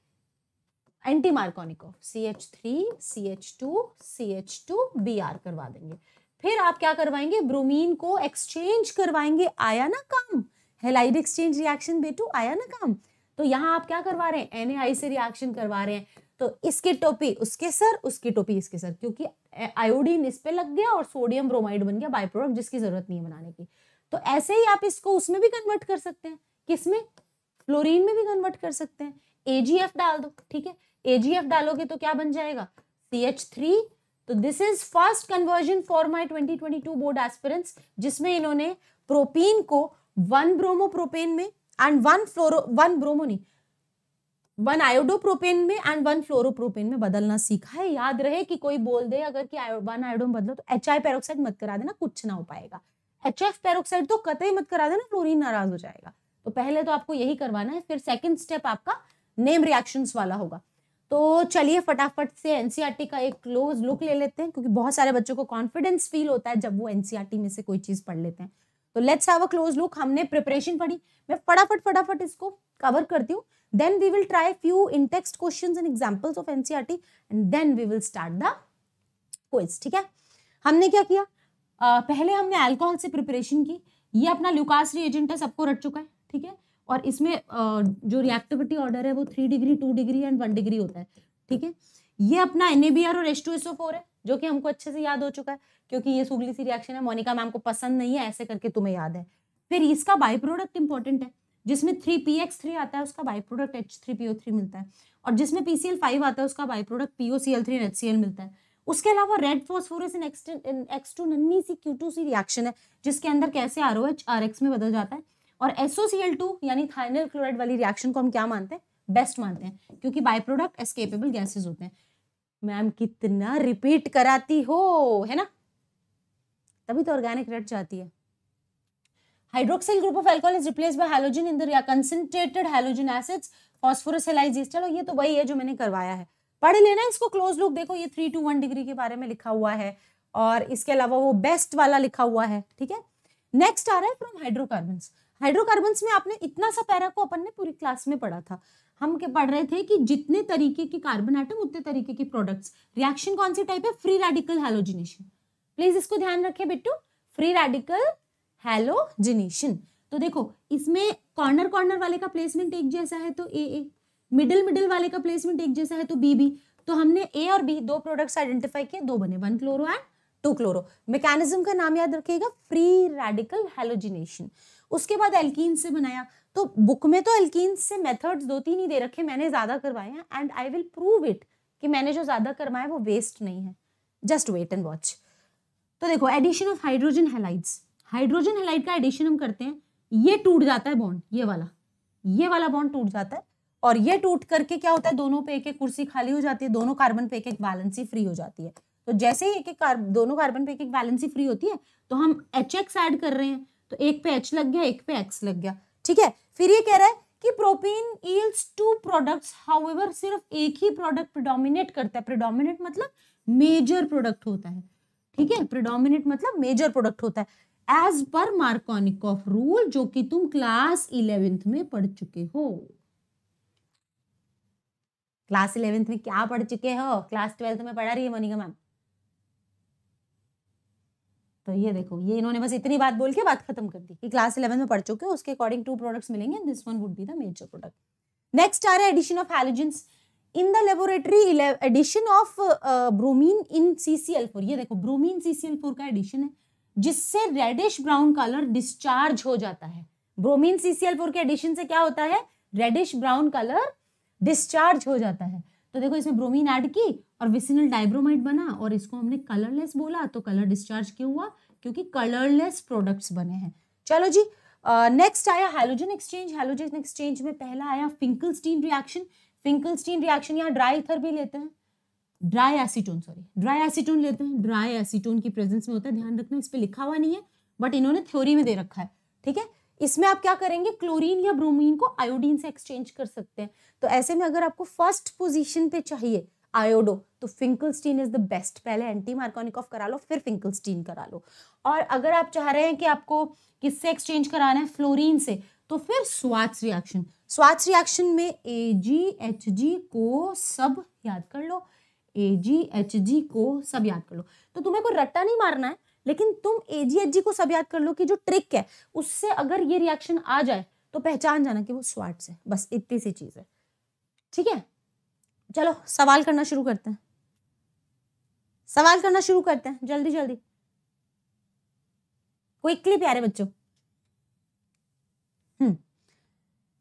anti Markovnikov C H three C H two C H two B R करवा देंगे फिर आप क्या करवाएंगे ब्रोमीन को एक्सचेंज करवाएंगे आया ना काम हेलाइड एक्सचेंज रिएक्शन बेटू आया ना काम तो यहाँ आप क्या करवा रहे हैं एन से रिएक्शन करवा रहे हैं तो इसके टोपी उसके सर उसकी टोपी इसके सर क्योंकि आयोडीन इस पे लग गया और सोडियम ब्रोमाइड बन गया बायप्रोडक्ट जिसकी जरूरत नहीं है बनाने की तो ऐसे ही आप इसको उसमें भी कन्वर्ट कर सकते हैं किसमें फ्लोरीन में भी कन्वर्ट कर सकते हैं एजीएफ डाल दो ठीक है एजीएफ डालोगे तो क्या बन जाएगा सी एच थ्री तो this is first conversion for my twenty twenty two board aspirants जिसमें इन्होंने प्रोपीन को वन ब्रोमो प्रोपेन में and one fluoro one bromo नहीं वन प्रोपेन में एंड वन प्रोपेन में बदलना सीखा है याद रहे कि कोई बोल दे अगर कि वन वन आयोडोम बदलो तो एच आई पेरोक्साइड मत करा देना कुछ ना हो पाएगा एच एफ पेरोक्साइड तो कतई मत करा देना फ्लोरिन नाराज हो जाएगा तो पहले तो आपको यही करवाना है फिर सेकेंड स्टेप आपका नेम रिएक्शन वाला होगा तो चलिए फटाफट से एनसीईआरटी e का एक क्लोज लुक ले लेते हैं क्योंकि बहुत सारे बच्चों को कॉन्फिडेंस फील होता है जब वो एनसीईआरटी e में से कोई चीज़ पढ़ लेते हैं तो let's have a close look हमने प्रिपरेशन पढ़ी मैं फटाफट फटाफट इसको कवर करती हूँ then we will try few in text question and examples of NCERT and then we will start the quiz ठीक है हमने क्या किया uh, पहले हमने अल्कोहल से प्रिपरेशन की ये अपना ल्यूकास रिएजेंट है सबको रट चुका है ठीक है और इसमें जो रिएक्टिविटी ऑर्डर है वो three degree two degree and one degree होता है ठीक है ये अपना एन और एस है जो कि हमको अच्छे से याद हो चुका है क्योंकि ये सुगली सी रिएक्शन है मोनिका मैम को पसंद नहीं है ऐसे करके तुम्हें याद है फिर इसका बाई प्रोडक्ट इंपॉर्टेंट है जिसमें थ्री पी एक्स थ्री आता है उसका by product H three P O three मिलता है और जिसमें पी सी एल फाइव आता है उसका by product P O C L three H C L मिलता है उसके अलावा red phosphorus in X two नन्नी C Q two C reaction है जिसके अंदर कैसे R O H R X में बदल जाता है और एसोसीएल टू यानी थाइनल क्लोराइड वाली रिएक्शन को हम क्या मानते हैं बेस्ट मानते हैं क्योंकि बाई प्रोडक्ट एस्केपेबल गैसेज होते हैं मैम कितना रिपीट कराती हो है ना तभी तो ऑर्गेनिक रेट जाती है hydroxyl group of alcohol is replace by halogen in the concentrated halogen acids phosphorus एलाइजिस चलो ये तो वही है जो मैंने करवाया है पढ़ लेना इसको क्लोज लुक देखो ये थ्री टू वन डिग्री के बारे में लिखा हुआ है और इसके अलावा वो बेस्ट वाला लिखा हुआ है ठीक है नेक्स्ट आ रहा है फ्रॉम हाइड्रोकार्बन्स हाइड्रोकार्बन में आपने इतना सा पैरा को अपन ने पूरी क्लास में पढ़ा था हम के पढ़ रहे थे कि जितने तरीके के कार्बन आइटम उतने तरीके के प्रोडक्ट्स रिएक्शन कौन सी टाइप है फ्री रेडिकल हेलोजिनेशन प्लीज इसको ध्यान रखें बिट्टू फ्री रेडिकल हेलोजिनेशन तो देखो इसमें कॉर्नर कॉर्नर वाले का प्लेसमेंट एक जैसा है तो ए ए मिडिल मिडिल वाले का प्लेसमेंट एक जैसा है तो बी बी तो हमने ए और बी दो प्रोडक्ट्स आइडेंटिफाई किए दो बने one chloro and two chloro mechanism का नाम याद रखिएगा फ्री रेडिकल हेलोजिनेशन उसके बाद एल्कीन से बनाया तो बुक में तो एल्कीन से मेथड्स दो तीन ही दे रखे मैंने ज़्यादा करवाए हैं and I will prove it कि मैंने जो ज़्यादा करवाया वो वेस्ट नहीं है जस्ट वेट एंड वॉच तो देखो addition of hydrogen halides hydrogen halide का एडिशन हम करते हैं ये टूट जाता है बॉन्ड ये वाला ये वाला बॉन्ड टूट जाता है और ये टूट करके क्या होता है दोनों पे एक एक कुर्सी खाली हो जाती है दोनों कार्बन पे एक एक बैलेंसी फ्री हो जाती है तो जैसे ही एक एक कार्ब दोनों कार्बन पे एक एक बैलेंसी फ्री होती है तो हम एच एक्स ऐड कर रहे हैं तो एक पे एच लग गया एक पे एक्स लग गया ठीक है फिर ये कह रहा है कि propene yields two products however सिर्फ एक ही प्रोडक्ट प्रिडोमिनेट करता है प्रिडोमिनेट मतलब मेजर प्रोडक्ट होता है ठीक है प्रिडोमिनेट मतलब मेजर प्रोडक्ट होता है एज पर मार्कोनिक ऑफ रूल जो कि तुम क्लास इलेवेंथ में पढ़ चुके हो क्लास इलेवेंथ में क्या पढ़ चुके हो क्लास ट्वेल्थ में पढ़ा रही है मोनिका मैम तो ये देखो ये इन्होंने बस इतनी बात बोल के बात खत्म कर दी कि क्लास इलेवन में पढ़ चुके हो उसके अकॉर्डिंग टू प्रोडक्ट्स मिलेंगे this one would be the major product next आ रहा है addition of halogens in the laboratory addition of bromine in C C L four ये देखो bromine C C L four का एडिशन है जिससे reddish brown colour discharge हो जाता है bromine C C L four के एडिशन से क्या होता है रेडिश ब्राउन कलर डिस्चार्ज हो जाता है तो देखो इसमें ब्रोमीन ऐड की और विसिनल डाइब्रोमाइड बना और इसको हमने कलरलेस बोला तो कलर डिस्चार्ज क्यों हुआ क्योंकि कलरलेस प्रोडक्ट्स बने हैं चलो जी नेक्स्ट uh, आया हेलोजन एक्सचेंज हेलोजन एक्सचेंज में पहला आया फिंकलस्टीन रिएक्शन फिंकलस्टीन रिएक्शन यहाँ ड्राई थर भी लेते हैं dry acetone sorry dry acetone लेते हैं ड्राई एसीटोन की प्रेजेंस में होता है ध्यान रखना इस पर लिखा हुआ नहीं है बट इन्होंने थ्योरी में दे रखा है ठीक है इसमें आप क्या करेंगे क्लोरीन या ब्रोमीन को आयोडीन से एक्सचेंज कर सकते हैं तो ऐसे में अगर आपको फर्स्ट पोजीशन पे चाहिए आयोडो तो फिंकलस्टीन इज द बेस्ट पहले एंटी ऑफ करा लो फिर फिंकलस्टीन करा लो और अगर आप चाह रहे हैं कि आपको किससे एक्सचेंज कराना है फ्लोरीन से तो फिर स्वाच रिएक्शन स्वाच रिएक्शन में ए जी एच जी को सब याद कर लो ए जी एच जी को सब याद कर लो तो तुम्हें कोई रट्टा नहीं मारना है लेकिन तुम ए जी एच जी को सब याद कर लो कि जो ट्रिक है उससे अगर ये रिएक्शन आ जाए तो पहचान जाना कि वो स्वाट्स है बस इतनी सी चीज़ है ठीक है चलो सवाल करना शुरू करते हैं सवाल करना शुरू करते हैं जल्दी जल्दी क्विकली प्यारे बच्चों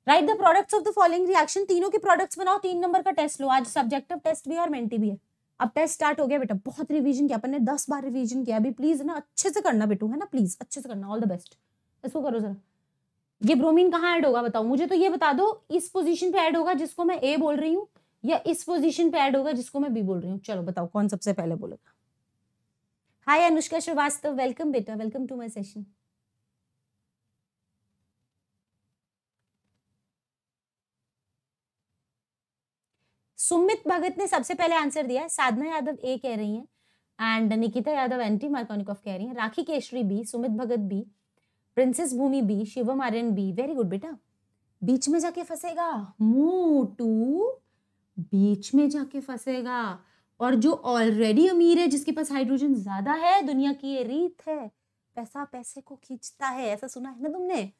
write the products of the following reaction तीनों के प्रोडक्ट्स बनाओ तीन नंबर का टेस्ट लो आज सब्जेक्टिव टेस्ट भी है और मेंटी भी है अब टेस्ट स्टार्ट हो गया बेटा बहुत रिवीजन किया अपन ने दस बार रिवीजन किया अभी प्लीज ना अच्छे से करना बेटू है ना प्लीज अच्छे से करना ऑल द बेस्ट इसको करो जरा ये ब्रोमीन कहाँ ऐड होगा बताओ मुझे तो ये बता दो इस पोजीशन पे ऐड होगा जिसको मैं ए बोल रही हूँ या इस पोजीशन पे ऐड होगा जिसको मैं बी बोल रही हूँ चलो बताओ कौन सबसे पहले बोलेगा हाय अनुष्का श्रीवास्तव वेलकम बेटा welcome to my session Sumit Bhagat ने सबसे पहले आंसर दिया है साधना यादव ए कह रही हैं and Nikita Yadav anti Markovnikov कह रही हैं Rakhi Keshari B Sumit Bhagat B princess Bhumi B Shivam Aryan B very good बेटा बीच में जाके फंसेगा मू टू बीच में जाके फंसेगा और जो ऑलरेडी अमीर है जिसके पास हाइड्रोजन ज्यादा है दुनिया की ये रीत है पैसा पैसे को खींचता है ऐसा सुना है ना तुमने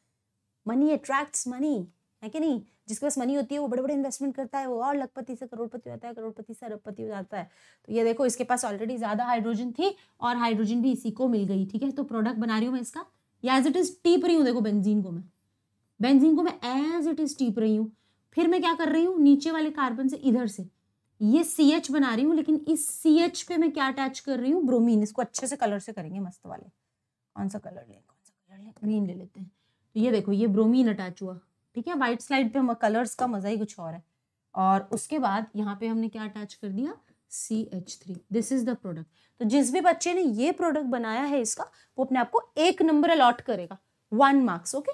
मनी अट्रैक्ट्स मनी है कि नहीं जिसके पास मनी होती है वो बड़े बड़े इन्वेस्टमेंट करता है वो और लखपति से करोड़पति हो जाता है करोड़पति से अरबपति हो जाता है तो ये देखो इसके पास ऑलरेडी ज़्यादा हाइड्रोजन थी और हाइड्रोजन भी इसी को मिल गई ठीक है तो प्रोडक्ट बना रही हूँ मैं इसका या एज इट इज़ टीप रही हूँ देखो बेंजीन को मैं बेंजीन को मैं एज इट इज़ टीप रही हूँ फिर मैं क्या कर रही हूँ नीचे वाले कार्बन से इधर से ये सी एच बना रही हूँ लेकिन इस सी एच पे मैं क्या अटैच कर रही हूँ ब्रोमीन इसको अच्छे से कलर से करेंगे मस्त वाले कौन सा कलर लें कौन सा कलर लें ग्रीन ले लेते हैं तो ये देखो ये ब्रोमीन अटैच हुआ ठीक है वाइट स्लाइड पे हम कलर्स का मज़ा ही कुछ और है और उसके बाद यहाँ पे हमने क्या अटैच कर दिया C H three this is the product तो जिस भी बच्चे ने ये प्रोडक्ट बनाया है इसका वो अपने आपको एक नंबर अलॉट करेगा वन मार्क्स ओके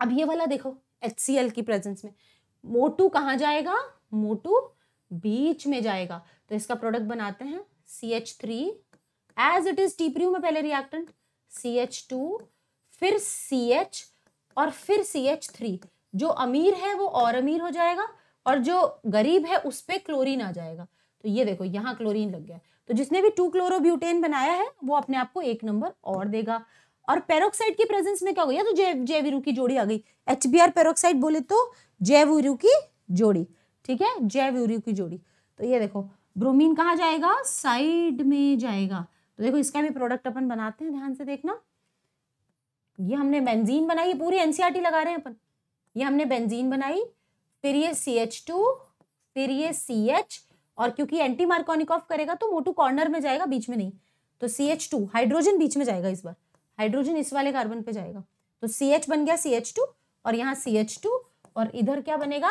अब ये वाला देखो एच सी एल की प्रेजेंस में मोटू कहाँ जाएगा मोटू बीच में जाएगा तो इसका प्रोडक्ट बनाते हैं C H three as it is टीपरी में पहले रिएक्टेंट सी एच टू फिर सी एच और फिर सी एच थ्री जो अमीर है वो और अमीर हो जाएगा और जो गरीब है उस पर क्लोरीन आ जाएगा तो ये देखो यहाँ क्लोरीन लग गया तो जिसने भी टू क्लोरोब्यूटेन बनाया है वो अपने आप को एक नंबर और देगा और पेरोक्साइड की प्रेजेंस में क्या हो गया तो जैव जैविरू की जोड़ी आ गई एच बी आर पेरोक्साइड बोले तो जैव उरू की जोड़ी ठीक है जैव उरू की जोड़ी तो ये देखो ब्रोमीन कहाँ जाएगा साइड में जाएगा तो देखो इसका भी प्रोडक्ट अपन बनाते हैं ध्यान से देखना ये हमने बेंजीन बनाई पूरी एनसीईआरटी e लगा रहे हैं अपन ये हमने बेंजीन बनाई फिर ये सी एच टू फिर ये सी एच और क्योंकि एंटी मार्कोनिक ऑफ करेगा तो मोटू कॉर्नर में जाएगा बीच में नहीं तो सी एच टू हाइड्रोजन बीच में जाएगा इस बार हाइड्रोजन इस वाले कार्बन पे जाएगा तो सी एच बन गया सी एच टू और यहाँ सी एच टू और इधर क्या बनेगा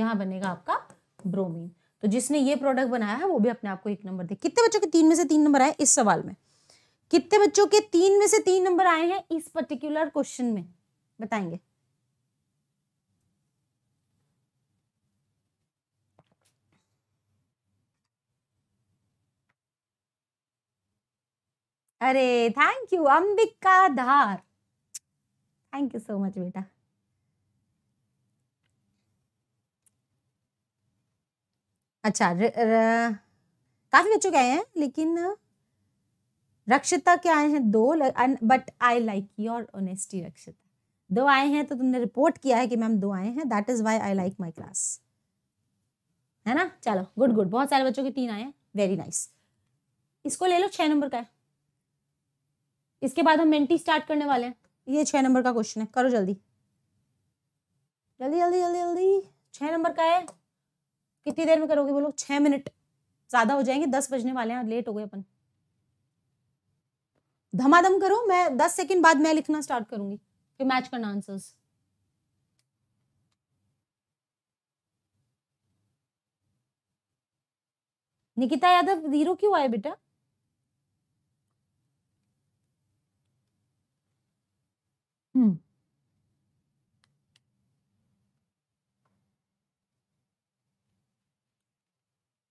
यहाँ बनेगा आपका ब्रोमीन तो जिसने ये प्रोडक्ट बनाया है वो भी अपने आप को एक नंबर दे कितने बच्चों के तीन में से तीन नंबर आए इस सवाल में कितने बच्चों के तीन में से तीन नंबर आए हैं इस पर्टिकुलर क्वेश्चन में बताएंगे अरे thank you Ambika Dhar thank you so much बेटा अच्छा र, र, काफी बच्चों के आए हैं लेकिन रक्षिता के आए हैं दो but I like your honesty Rakshita दो आए हैं तो तुमने रिपोर्ट किया है कि मैम दो आए हैं that is why I like my class है ना चलो गुड गुड बहुत सारे बच्चों के तीन आए हैं वेरी नाइस इसको ले लो छः नंबर का है इसके बाद हम मेंटी स्टार्ट करने वाले हैं ये छह नंबर का क्वेश्चन है करो जल्दी जल्दी जल्दी जल्दी जल्दी छह नंबर का है कितनी देर में करोगे बोलो छह मिनट ज़्यादा हो जाएंगे दस बजने वाले हैं लेट हो गए अपन धमाधम करो मैं दस सेकेंड बाद मैं लिखना स्टार्ट करूंगी फिर मैच करना आंसर्स निकिता यादव जीरो क्यों आए बेटा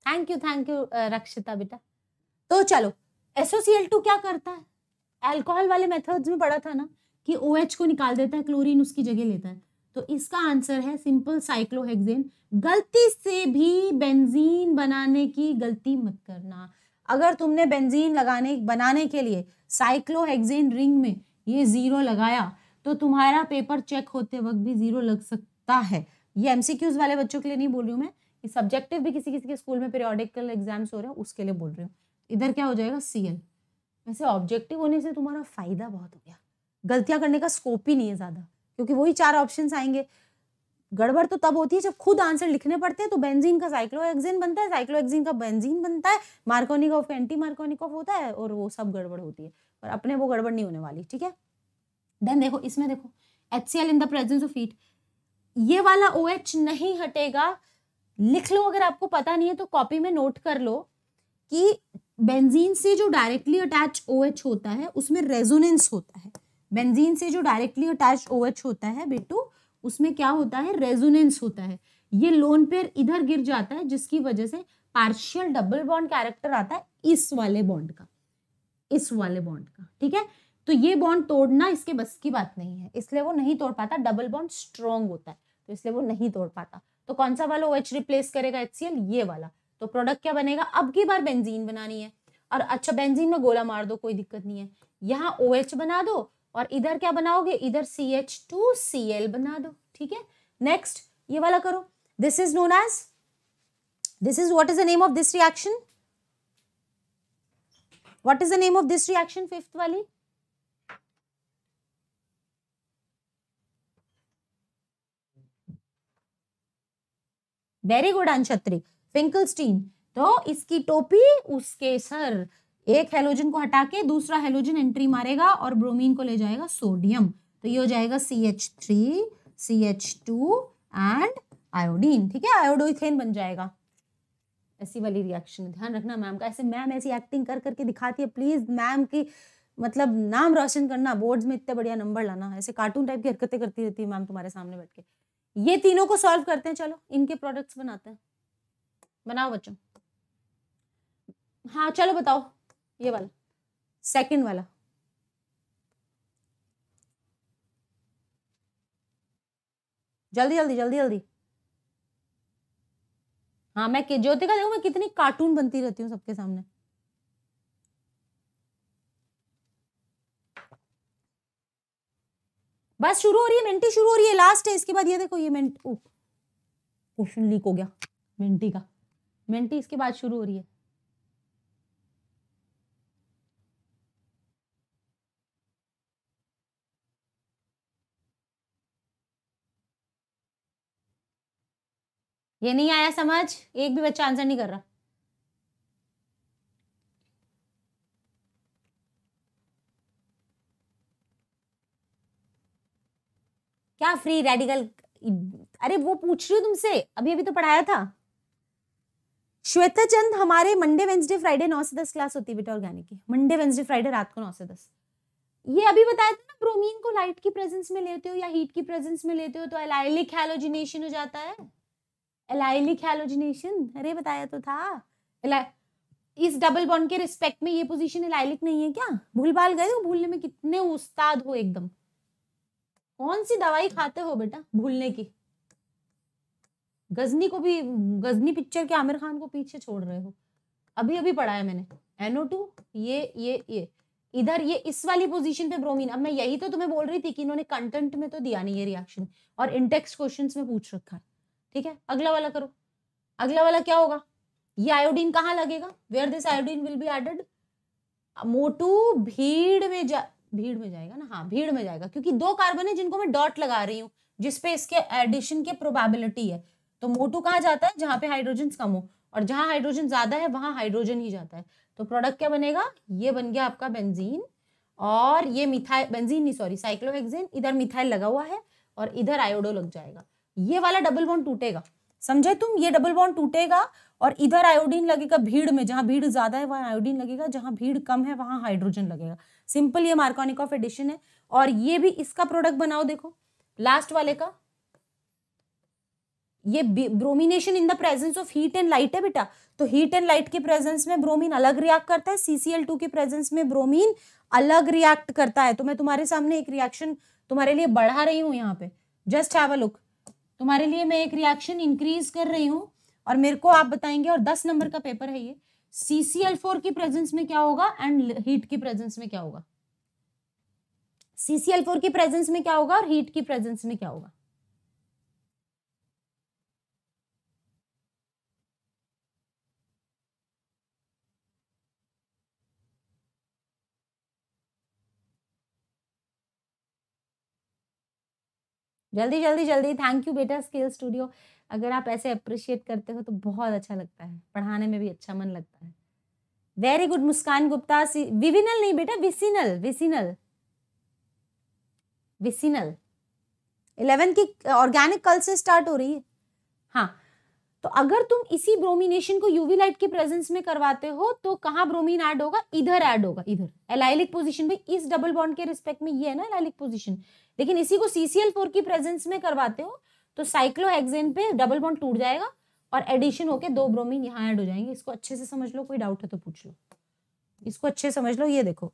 थैंक यू थैंक यू रक्षिता बेटा तो चलो एसोसीएल टू क्या करता है एल्कोहल वाले मेथड्स में पड़ा था ना कि ओ OH को निकाल देता है क्लोरीन उसकी जगह लेता है तो इसका आंसर है सिंपल साइक्लोहेक्सेन गलती से भी बेंजीन बनाने की गलती मत करना अगर तुमने बेंजीन लगाने बनाने के लिए साइक्लोहेक्सेन रिंग में ये ज़ीरो लगाया तो तुम्हारा पेपर चेक होते वक्त भी ज़ीरो लग सकता है ये एमसीक्यूज वाले बच्चों के लिए नहीं बोल रही हूँ मैं कि सब्जेक्टिव भी किसी किसी के स्कूल में पीरियोडिकल एग्जाम्स हो रहे हैं उसके लिए बोल रही हूँ इधर क्या हो जाएगा सी एल वैसे ऑब्जेक्टिव होने से तुम्हारा फायदा बहुत हो गया गलतियां करने का स्कोप ही नहीं है ज़्यादा क्योंकि वही चार ऑप्शन आएंगे गड़बड़ तो तब होती है जब खुद आंसर लिखने पड़ते हैं तो बेंजीन का साइक्लो साइक्लोएक्सिन बनता है साइक्लो साइक्लोएक्सिन का बेंजीन बनता है Markovnikov anti Markovnikov होता है और वो सब गड़बड़ होती है पर अपने वो गड़बड़ नहीं होने वाली ठीक है देन देखो इसमें देखो H in the presence of heat ये वाला ओ OH नहीं हटेगा लिख लो अगर आपको पता नहीं है तो कॉपी में नोट कर लो कि बेंजीन से जो डायरेक्टली अटैच ओ एच होता है उसमें रेजोनेंस होता है बेंजीन से जो डायरेक्टली अटैच ओ होता है बेटू उसमें क्या होता है रेजोनेंस होता है ये लोन पेयर इधर गिर जाता है जिसकी वजह से पार्शियल डबल बॉन्ड कैरेक्टर आता है इस वाले बॉन्ड का इस वाले बॉन्ड का ठीक है तो ये बॉन्ड तोड़ना इसके बस की बात नहीं है इसलिए वो नहीं तोड़ पाता डबल बॉन्ड स्ट्रॉन्ग होता है तो इसलिए वो नहीं तोड़ पाता तो कौन सा वाला OH रिप्लेस करेगा एच ये वाला तो प्रोडक्ट क्या बनेगा अब की बार बेंजीन बनानी है और अच्छा बेंजीन में गोला मार दो कोई दिक्कत नहीं है यहाँ ओ OH बना दो और इधर क्या बनाओगे इधर C H two C L बना दो ठीक है नेक्स्ट ये वाला करो this is known as this is what is the name of this reaction what is the name of this reaction fifth वाली वेरी गुड अनछत्री फिंकलस्टीन तो इसकी टोपी उसके सर एक हेलोजन को हटा के दूसरा हेलोजन एंट्री मारेगा और ब्रोमीन को ले जाएगा सोडियम तो ये हो जाएगा C H three C H two and iodine ठीक है आयोडोथेन बन जाएगा ऐसी वाली रिएक्शन ध्यान रखना मैम का ऐसे मैम ऐसी एक्टिंग कर करके दिखाती है प्लीज़ मैम की मतलब नाम रोशन करना बोर्ड्स में इतने बढ़िया नंबर लाना ऐसे कार्टून टाइप की हरकतें करती रहती है मैम तुम्हारे सामने बैठ के ये तीनों को सॉल्व करते हैं चलो इनके प्रोडक्ट्स बनाते हैं बनाओ बच्चों हाँ चलो बताओ ये वाला सेकंड वाला जल्दी जल्दी जल्दी जल्दी हाँ मैं ज्योति का देखो मैं कितनी कार्टून बनती रहती हूँ सबके सामने बस शुरू हो रही है मिनटी शुरू हो रही है लास्ट है इसके बाद ये देखो ये मिनट क्वेश्चन लीक हो गया मिनटी का मिनटी इसके बाद शुरू हो रही है ये नहीं आया समझ एक भी बच्चा आंसर नहीं कर रहा क्या फ्री रेडिकल अरे वो पूछ रही हूँ तुमसे अभी अभी तो पढ़ाया था श्वेता चंद हमारे मंडे वेंसडे फ्राइडे नौ से दस क्लास होती है बेटा ऑर्गेनिक की मंडे वेंसडे फ्राइडे रात को नौ से दस ये अभी बताया था ना ब्रोमीन को लाइट की प्रेजेंस में लेते हो या हीट की प्रेजेंस में लेते हो तो एलाइलिक हेलोजिनेशन हो जाता है एलाइलिक हेलोजिनेशन अरे बताया तो था इस डबल बॉन्ड के रिस्पेक्ट में ये पोजीशन एलाइलिक नहीं है क्या भूल भाल गए हो भूलने में कितने उस्ताद हो एकदम कौन सी दवाई खाते हो बेटा भूलने की गजनी को भी गजनी पिक्चर के आमिर खान को पीछे छोड़ रहे हो अभी अभी पढ़ा है मैंने एनओ टू ये ये ये इधर ये इस वाली पोजीशन पे ब्रोमीन अब मैं यही तो तुम्हें बोल रही थी कि इन्होंने कंटेंट में तो दिया नहीं ये रिएक्शन और इंटेक्स क्वेश्चंस में पूछ रखा है ठीक है अगला वाला करो अगला वाला क्या होगा ये आयोडीन कहाँ लगेगा where this iodine will be added मोटू भीड़ में जा भीड़ में जाएगा ना हाँ भीड़ में जाएगा क्योंकि दो कार्बन है जिनको मैं डॉट लगा रही हूँ जिसपे इसके एडिशन की प्रोबेबिलिटी है तो मोटू कहाँ जाता है जहां पे हाइड्रोजन कम हो और जहां हाइड्रोजन ज्यादा है वहां हाइड्रोजन ही जाता है तो प्रोडक्ट क्या बनेगा ये बन गया आपका बेंजीन और ये मिथाइल बेंजीन नहीं सॉरी साइक्लोहेक्सेन इधर मिथाइल लगा हुआ है और इधर आयोडो लग जाएगा ये वाला डबल बॉन्ड टूटेगा समझे तुम ये डबल बॉन्ड टूटेगा और इधर आयोडीन लगेगा भीड़ में जहां भीड़ ज्यादा है वहां आयोडीन लगेगा जहां भीड़ कम है वहां हाइड्रोजन लगेगा सिंपल ये मार्कोनिक ऑफ एडिशन है और ये भी इसका प्रोडक्ट बनाओ देखो लास्ट वाले का ये bromination in the presence of heat and light है बेटा तो हीट एंड लाइट के प्रेजेंस में ब्रोमीन अलग रिएक्ट करता है सीसीएल टू के प्रेजेंस में ब्रोमीन अलग रिएक्ट करता है तो मैं तुम्हारे सामने एक रिएक्शन तुम्हारे लिए बढ़ा रही हूँ यहाँ पे जस्ट हैव अ लुक तुम्हारे लिए मैं एक रिएक्शन इंक्रीज कर रही हूँ और मेरे को आप बताएंगे और दस नंबर का पेपर है ये CCl4 की प्रेजेंस में क्या होगा एंड हीट की प्रेजेंस में क्या होगा CCl4 की प्रेजेंस में क्या होगा और हीट की प्रेजेंस में क्या होगा जल्दी जल्दी जल्दी थैंक यू बेटा स्किल स्टूडियो अगर आप ऐसे अप्रिशिएट करते हो तो बहुत अच्छा लगता है पढ़ाने में भी अच्छा मन लगता है very good Muskan Gupta vicinal नहीं बेटा विसिनल विसिनल विसिनल इलेवन की ऑर्गेनिक कल से स्टार्ट हो रही है हाँ तो अगर तुम इसी ब्रोमिनेशन को यूवी लाइट के प्रेजेंस में करवाते हो तो कहाँ ब्रोमीन ऐड होगा इधर ऐड होगा इधर एलाइलिक पोजिशन भाई इस डबल बॉन्ड के रिस्पेक्ट में ये है ना एलाइलिक पोजिशन लेकिन इसी को सीसीएल फोर की प्रेजेंस में करवाते हो तो साइक्लोहेक्सेन पे डबल बॉन्ड टूट जाएगा और एडिशन होके दो ब्रोमीन यहाँ ऐड हो जाएंगे इसको अच्छे से समझ लो कोई डाउट है तो पूछ लो इसको अच्छे समझ लो ये देखो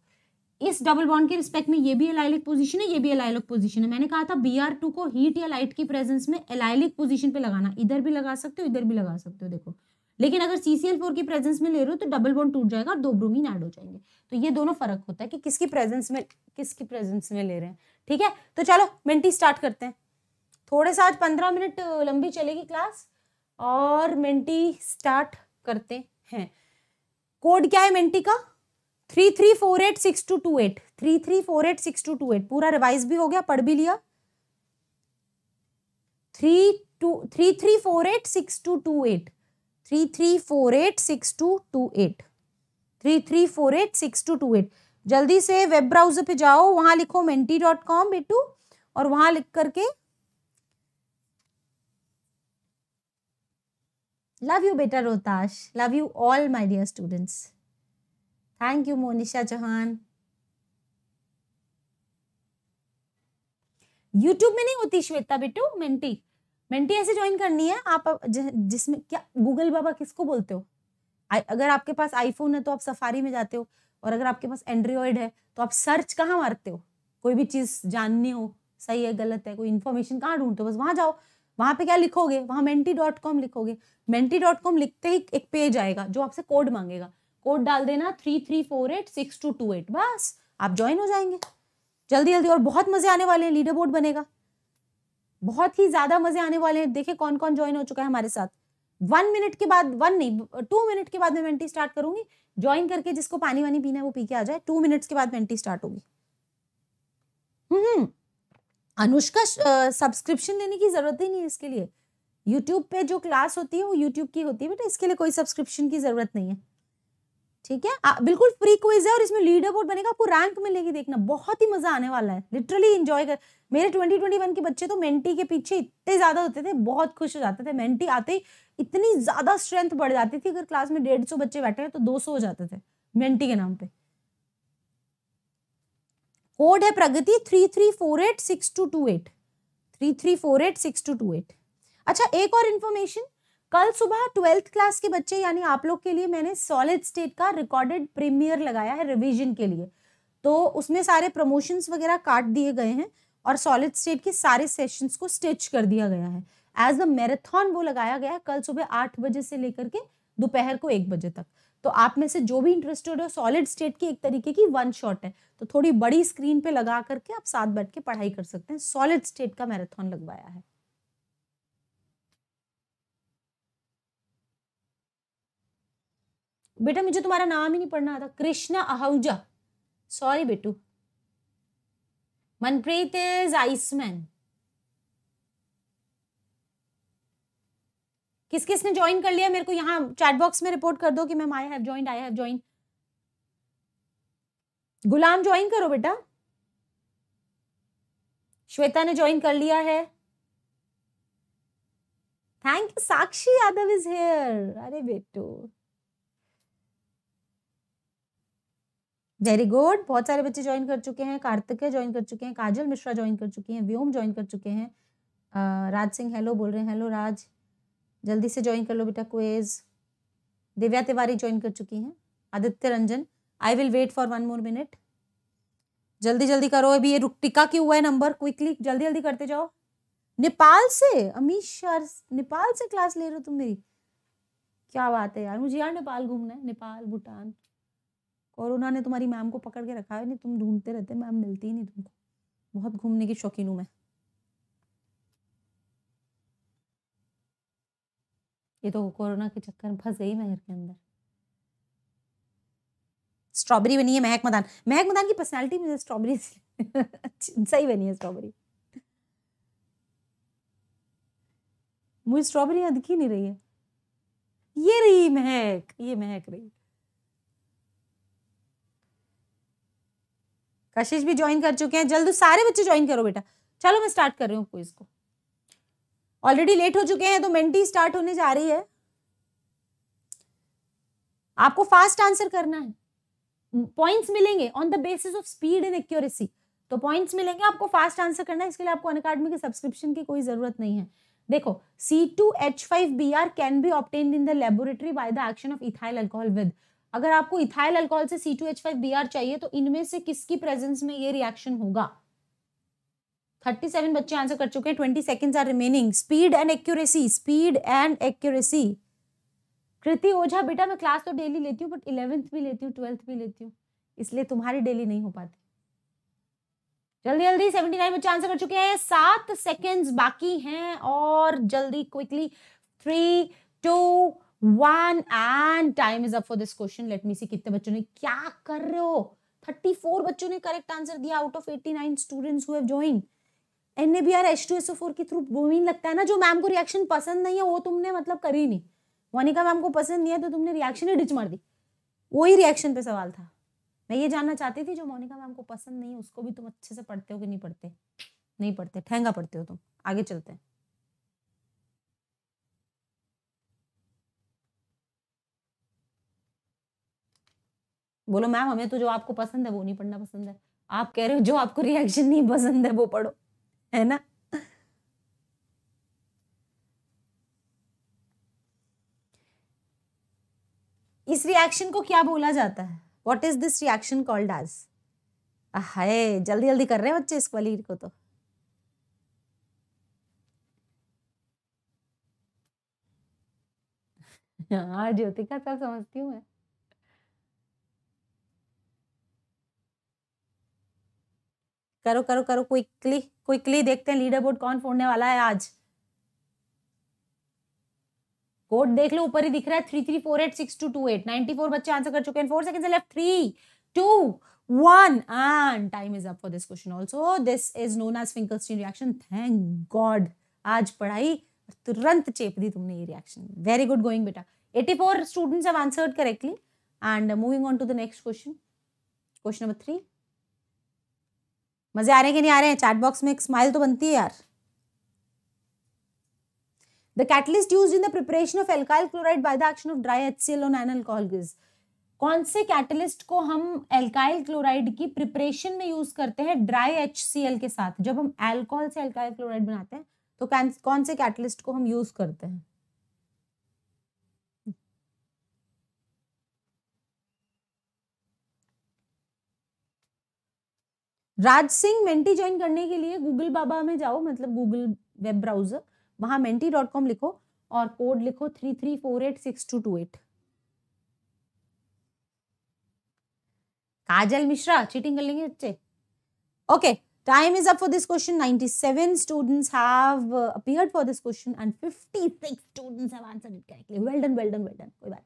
इस डबल बॉन्ड के रिस्पेक्ट में ये भी अलाइलिक पोजीशन है ये भी अलाइलिक पोजीशन है मैंने कहा था बी आर टू को हीट या लाइट की प्रेजेंस में अलाइलिक पोजीशन पे लगाना इधर भी लगा सकते हो इधर भी लगा सकते हो देखो लेकिन अगर सीसीएल फोर की प्रेजेंस में ले रहे हो तो डबल बॉन्ड टूट जाएगा और दो ब्रोमीन ऐड हो जाएंगे तो ये दोनों फर्क होता है कि किसकी प्रेजेंस में किसकी प्रेजेंस में ले रहे हैं ठीक है तो चलो मिनटी स्टार्ट करते हैं थोड़े सा आज पंद्रह मिनट लंबी चलेगी क्लास और मिनटी स्टार्ट करते हैं कोड क्या है मिनटी का three three four eight six two two eight three three four eight six two two eight पूरा रिवाइज भी हो गया पढ़ भी लिया three two three three four eight six two two eight three three four eight six two two eight three three four eight six two two eight जल्दी से web browser पे जाओ वहां लिखो मेंटी डॉट कॉम बेटू और वहां लिख करके लव यू बेटा Rohtash love you all my dear students thank you Monisha Chauhan YouTube में नहीं होती श्वेता बेटू मेंटी मेंटी ऐसे ज्वाइन करनी है आप जिसमें क्या गूगल बाबा किसको बोलते हो अगर आपके पास आईफोन है तो आप सफारी में जाते हो और अगर आपके पास एंड्रॉयड है तो आप सर्च कहाँ मारते हो कोई भी चीज़ जाननी हो सही है गलत है कोई इन्फॉर्मेशन कहाँ ढूंढते हो बस वहाँ जाओ वहाँ पे क्या लिखोगे वहाँ मेंटी डॉट कॉम लिखोगे मेंटी डॉट कॉम लिखते ही एक पेज आएगा जो आपसे कोड मांगेगा कोड डाल देना three three four eight six two two eight बस आप ज्वाइन हो जाएंगे जल्दी जल्दी और बहुत मजे आने वाले हैं लीडर बोर्ड बनेगा बहुत ही ज्यादा मजे आने वाले हैं देखिए कौन कौन ज्वाइन हो चुका है हमारे साथ वन मिनट के बाद वन नहीं टू मिनट के बाद मैं वेंटी स्टार्ट करूंगी ज्वाइन करके जिसको पानी वानी पीना है वो पी के आ जाए टू मिनट्स के बाद वेंटी स्टार्ट होगी हम्म अनुष्का सब्सक्रिप्शन लेने की जरूरत ही नहीं है इसके लिए यूट्यूब पे जो क्लास होती है वो यूट्यूब की होती है बेटा इसके लिए कोई सब्सक्रिप्शन की जरूरत नहीं है ठीक है आ, बिल्कुल फ्री क्विज है और इसमें लीडर बोर्ड बनेगा आपको रैंक मिलेगी देखना बहुत ही मजा आने वाला है लिटरली इंजॉय कर मेरे 2021 के बच्चे तो मेंटी के पीछे इतने ज्यादा होते थे बहुत खुश हो जाते थे मेंटी आते ही इतनी ज्यादा स्ट्रेंथ बढ़ जाती थी अगर क्लास में डेढ़ सौ बच्चे बैठे हैं तो दो हो जाते थे मेंटी के नाम पे कोड है प्रगति थ्री थ्री अच्छा एक और इन्फॉर्मेशन कल सुबह ट्वेल्थ क्लास के बच्चे यानी आप लोग के लिए मैंने सॉलिड स्टेट का रिकॉर्डेड प्रीमियर लगाया है रिवीजन के लिए तो उसमें सारे प्रमोशंस वगैरह काट दिए गए हैं और सॉलिड स्टेट के सारे सेशंस को स्टिच कर दिया गया है एज अ मैराथन वो लगाया गया है कल सुबह आठ बजे से लेकर के दोपहर को एक बजे तक तो आप में से जो भी इंटरेस्टेड हो सॉलिड स्टेट की एक तरीके की वन शॉट है तो थोड़ी बड़ी स्क्रीन पे लगा करके आप साथ बैठ के पढ़ाई कर सकते हैं सॉलिड स्टेट का मैराथन लगवाया है बेटा मुझे तुम्हारा नाम ही नहीं पढ़ना आता कृष्णा आहूजा सॉरी बेटू मनप्रीत इज आइसमैन किस किस ने ज्वाइन कर लिया मेरे को यहाँ चैट बॉक्स में रिपोर्ट कर दो कि ma'am I have join I have join गुलाम ज्वाइन करो बेटा श्वेता ने ज्वाइन कर लिया है thank you Sakshi Yadav is here अरे बेटू वेरी गुड बहुत सारे बच्चे ज्वाइन कर चुके हैं कार्तिकेय ज्वाइन कर चुके हैं काजल मिश्रा ज्वाइन कर चुके हैं व्योम ज्वाइन कर चुके हैं राज सिंह हेलो बोल रहे हैं हेलो राज जल्दी से ज्वाइन कर लो बेटा क्वेज दिव्या तिवारी ज्वाइन कर चुकी हैं Aditya Ranjan I will wait for one more minute जल्दी जल्दी करो अभी ये रुक टिका क्यों हुआ है नंबर क्विकली जल्दी जल्दी करते जाओ नेपाल से अमीश सर नेपाल से क्लास ले रहे हो तुम मेरी क्या बात है यार मुझे यार नेपाल घूमना है नेपाल भूटान कोरोना ने तुम्हारी मैम को पकड़ के रखा है नहीं तुम ढूंढते रहते मैम मिलती ही नहीं तुमको बहुत घूमने की शौकीन हूँ मैं ये तो कोरोना के चक्कर में फंस गई घर के अंदर स्ट्रॉबेरी बनी है महक मदान महक मदान की पर्सनैलिटी में स्ट्रॉबेरी सही बनी है स्ट्रॉबेरी मुझे स्ट्रॉबेरी याद नहीं रही है ये रही महक ये महक रही कशिश भी ज्वाइन कर चुके हैं जल्द सारे बच्चे ज्वाइन करो बेटा चलो मैं स्टार्ट कर रही हूँ क्विज को ऑलरेडी लेट हो चुके हैं तो मेंटी स्टार्ट होने जा रही है आपको फास्ट आंसर करना है पॉइंट्स मिलेंगे on the basis of speed and accuracy तो पॉइंट्स मिलेंगे आपको फास्ट आंसर करना है इसके लिए आपको अन अकाडमी के सब्सक्रिप्शन की कोई जरूरत नहीं है देखो C2H5Br can be obtain in the laboratory by the action of ethyl alcohol with अगर आपको इथाइल अल्कोहल से C two H five B R चाहिए तो इनमें से किसकी प्रेजेंस में ये रिएक्शन होगा थर्टी सेवन बच्चे आंसर कर चुके हैं twenty second are remaining speed and accuracy speed and accuracy Kriti Ojha बेटा मैं क्लास तो डेली लेती हूँ बट इलेवेंथ भी लेती हूँ ट्वेल्थ भी लेती हूँ इसलिए तुम्हारी डेली नहीं हो पाती जल्दी जल्दी सेवेंटी नाइन बच्चे आंसर कर चुके हैं सात सेकेंड्स बाकी हैं और जल्दी quickly three two one and time is up for this question let me see कितने बच्चों ने क्या कर रहे हो थर्टी फोर बच्चों ने करेक्ट आंसर दिया out of eighty nine student 89 students H two S O four के थ्रू ब्रोमीन लगता है ना जो मैम को रिएक्शन पसंद नहीं है वो तुमने मतलब करी नहीं वनिका मैम को पसंद नहीं है तो तुमने रिएक्शन ही डिच मार दी वही रिएक्शन पे सवाल था मैं ये जानना चाहती थी जो मोनिका मैम को पसंद नहीं है उसको भी तुम अच्छे से पढ़ते हो कि नहीं पढ़ते नहीं पढ़ते ठेंगा पढ़ते हो तुम आगे चलते हैं बोलो मैम हमें तो जो आपको पसंद है वो नहीं पढ़ना पसंद है आप कह रहे हो जो आपको रिएक्शन नहीं पसंद है वो पढ़ो है ना इस रिएक्शन को क्या बोला जाता है what is this reaction called as हाय जल्दी जल्दी कर रहे हैं बच्चे इस क्वालीर को तो हाँ ज्योतिका सब समझती हूँ मैं करो करो करो क्विकली क्विकली देखते हैं लीडर बोर्ड कौन फोड़ने वाला है आज कोड देख लो ऊपर ही दिख रहा है three three four eight six two two eight ninety four बच्चे आंसर कर चुके हैं four second left three two one and time is up for this question also this is known as finkelstein reaction thank God आज पढ़ाई तुरंत चेप दी तुमने ये रिएक्शन वेरी गुड गोइंग बेटा eighty four students have answered correctly and moving on to the next question question number three मज़े आ रहे हैं कि नहीं आ रहे हैं चैट बॉक्स में एक स्माइल तो बनती है यार the catalyst use in the preparation of alkyl chloride by the action of dry H C L on is कौन से कैटलिस्ट को हम एल्काइल क्लोराइड की प्रिपरेशन में यूज करते हैं ड्राई एच के साथ जब हम एल्कोहल से एल्काइल क्लोराइड बनाते हैं तो कौन से कैटलिस्ट को हम यूज करते हैं राज सिंह मेंटी ज्वाइन करने के लिए गूगल बाबा में जाओ मतलब गूगल वेब ब्राउजर वहां मेंटी डॉट कॉम लिखो और कोड लिखो three three four eight six two two eight Kajal Mishra cheating कर लेंगे अच्छे okay time is up for this question ninety seven students have appear for this question and fifty six students have answer it correctly well done well done well done कोई बात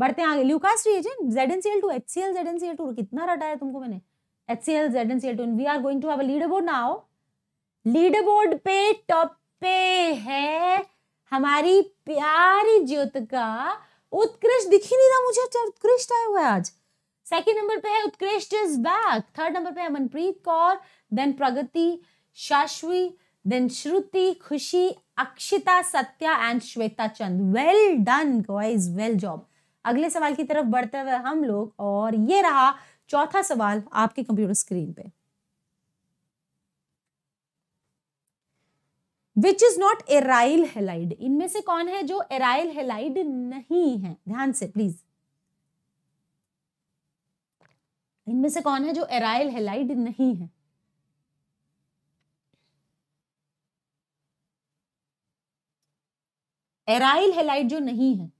बढ़ते हैं आगे Lucas reagent ZnCl2 HCl ZnCl2 कितना रटा है तुमको मैंने HCl, Z Cl2. We are going to have a leaderboard now. Leaderboard पे top पे है हमारी प्यारी ज्योत उत्कृष्ट दिख नहीं रहा मुझे अच्छा उत्कृष्ट आया हुआ है आज सेकंड नंबर पे है उत्कृष्ट इज बैक थर्ड नंबर पे है Manpreet Kaur then Pragati Shashwi then Shruti Khushi Akshita Satya and Shweta Chand well done guys well job अगले सवाल की तरफ बढ़ते हुए हम लोग और ये रहा चौथा सवाल आपके कंप्यूटर स्क्रीन पे which is not aryl halide इनमें से कौन है जो एराइल हेलाइड नहीं है ध्यान से प्लीज इनमें से कौन है जो एराइल हेलाइड नहीं है एराइल हेलाइड जो नहीं है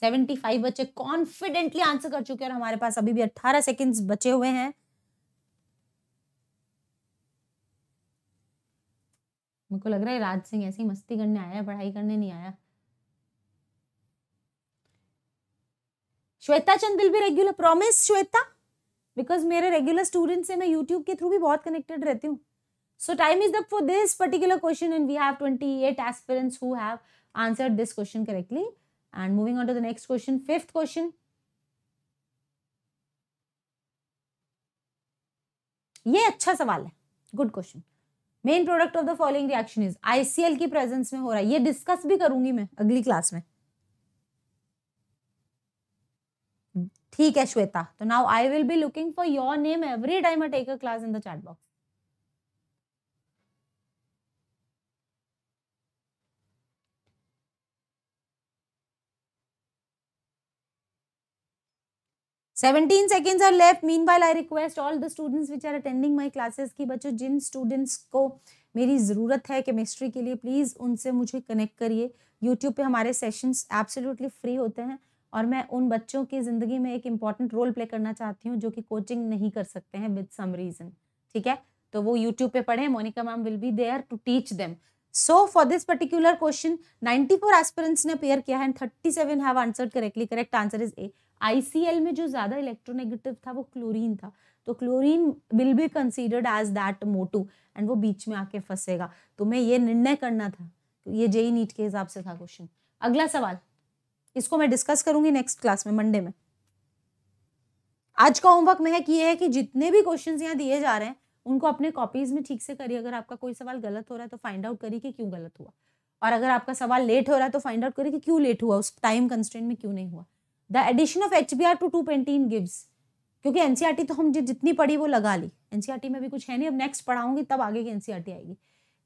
सेवेंटी फाइव बच्चे कॉन्फिडेंटली आंसर कर चुके हैं और हमारे पास अभी भी अट्ठारह सेकंड्स बचे हुए हैं मेरे को लग रहा है राज सिंह ऐसी मस्ती करने आया है पढ़ाई करने नहीं आया श्वेता चंद विल भी रेगुलर प्रॉमिस श्वेता बिकॉज मेरे रेगुलर स्टूडेंट से मैं यूट्यूब के थ्रू भी बहुत कनेक्टेड रहती हूँ so time is up this particular question and we have twenty eight aspirants who have answered this question correctly And moving on to the next question, fifth question. ये अच्छा सवाल है good question main product of the following reaction is ICl की presence में हो रहा है ये डिस्कस भी करूंगी मैं अगली क्लास में ठीक है श्वेता तो now I will be looking for your name every time I take a class in the chat box 17 seconds are left. Meanwhile, I request all the students which are attending my classes कि बच्चों जिन students को मेरी ज़रूरत है chemistry के लिए please उनसे मुझे कनेक्ट करिए यूट्यूब पे हमारे सेशंस एब्सोल्युटली फ्री होते हैं और मैं उन बच्चों की ज़िंदगी में एक इम्पॉर्टेंट रोल प्ले करना चाहती हूँ जो कि कोचिंग नहीं कर सकते हैं विद सम रीज़न ठीक है तो वो यूट्यूब पे पढ़े Monika ma'am will be there to teach them so for this particular question 94 four aspirants ने पेयर किया है and 37 have answered correctly correct answer is A ICl में जो ज़्यादा इलेक्ट्रोनेगेटिव था वो क्लोरीन था तो chlorine will be considered as that मोटू एंड वो बीच में आके फंसेगा तो मैं ये निर्णय करना था तो ये जेई नीट e e के हिसाब से था क्वेश्चन अगला सवाल इसको मैं डिस्कस करूंगी नेक्स्ट क्लास में मंडे में आज का होमवर्क में है कि ये है कि जितने भी क्वेश्चंस यहाँ दिए जा रहे हैं उनको अपने कॉपीज में ठीक से करिए अगर आपका कोई सवाल गलत हो रहा है तो फाइंड आउट करिए कि क्यों गलत हुआ और अगर आपका सवाल लेट हो रहा है तो फाइंड आउट करिए कि क्यों लेट हुआ उस टाइम कंस्टेंट में क्यों नहीं हुआ the addition of H B R to two pentene gives क्योंकि एनसीईआरटी e तो हम जितनी पढ़ी वो लगा ली एनसीईआरटी e में भी कुछ है नहीं अब नेक्स्ट पढ़ाऊंगी तब आगे की एनसीईआरटी e आएगी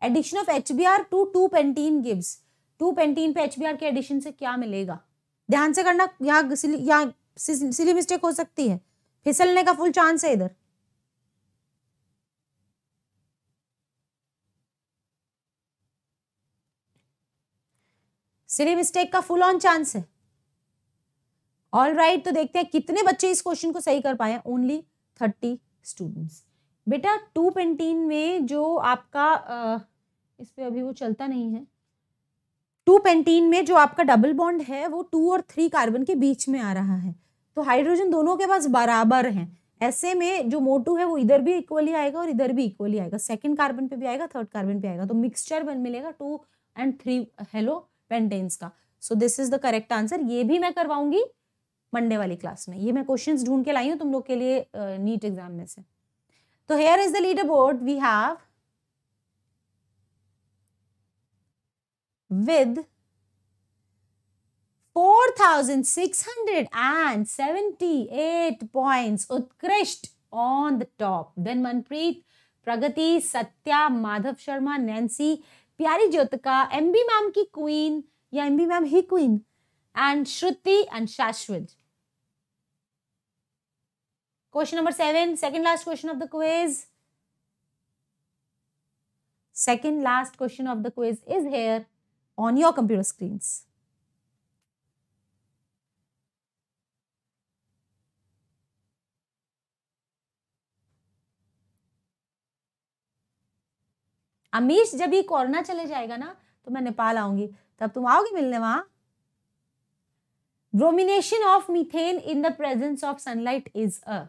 addition of H B R to two pentene gives two pentene पे एच बी आर के एडिशन से क्या मिलेगा ध्यान से करना यहाँ यहाँ सिली मिस्टेक हो सकती है फिसलने का फुल चांस है इधर सिली मिस्टेक का फुल ऑन चांस है ऑल राइट तो देखते हैं कितने बच्चे इस क्वेश्चन को सही कर पाए ओनली थर्टी स्टूडेंट्स बेटा टू पेंटीन में जो आपका आ, इस पर अभी वो चलता नहीं है टू पेंटीन में जो आपका डबल बॉन्ड है वो टू और थ्री कार्बन के बीच में आ रहा है तो हाइड्रोजन दोनों के पास बराबर हैं ऐसे में जो मोटू है वो इधर भी इक्वली आएगा और इधर भी इक्वली आएगा सेकंड कार्बन पे भी आएगा थर्ड कार्बन पे आएगा तो मिक्सचर बन मिलेगा two and three halo pentanes का so this is the correct answer ये भी मैं करवाऊंगी मंडे वाली क्लास में ये मैं क्वेश्चंस ढूंढ के लाई हूँ तुम लोग के लिए नीट एग्जाम में से तो here is the leader board we have with 4,678 points Utkrisht on the top then Manpreet Pragati Satya Madhav Sharma Nancy प्यारी ज्योतिका एम बी मैम की क्वीन या एम बी मैम ही queen and Shruti and Shashwat question number seven second last question of the quiz second last question of the quiz is here on your computer screen Amish जब ये corona चले जाएगा ना तो मैं नेपाल आऊंगी तब तुम आओगे मिलने वहां bromination of methane in the presence of sunlight is a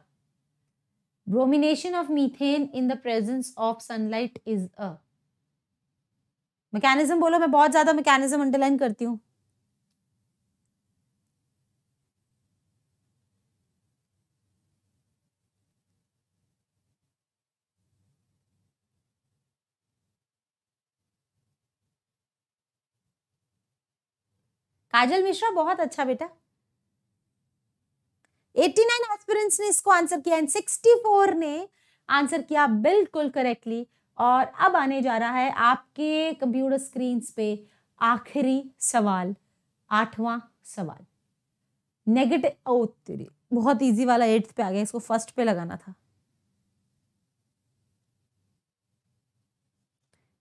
bromination of methane in the presence of sunlight is a mechanism बोलो मैं बहुत ज्यादा मैकेनिज्म अंडरलाइन करती हूं काजल मिश्रा बहुत अच्छा बेटा एस्पिरेंट्स ने इसको आंसर किया एंड सिक्सटी ने आंसर किया बिल्कुल करेक्टली और अब आने जा रहा है आपके कंप्यूटर स्क्रीन पे आखिरी सवाल आठवां सवाल नेगेटिव ओ बहुत इजी वाला एट्थ पे आ गया इसको फर्स्ट पे लगाना था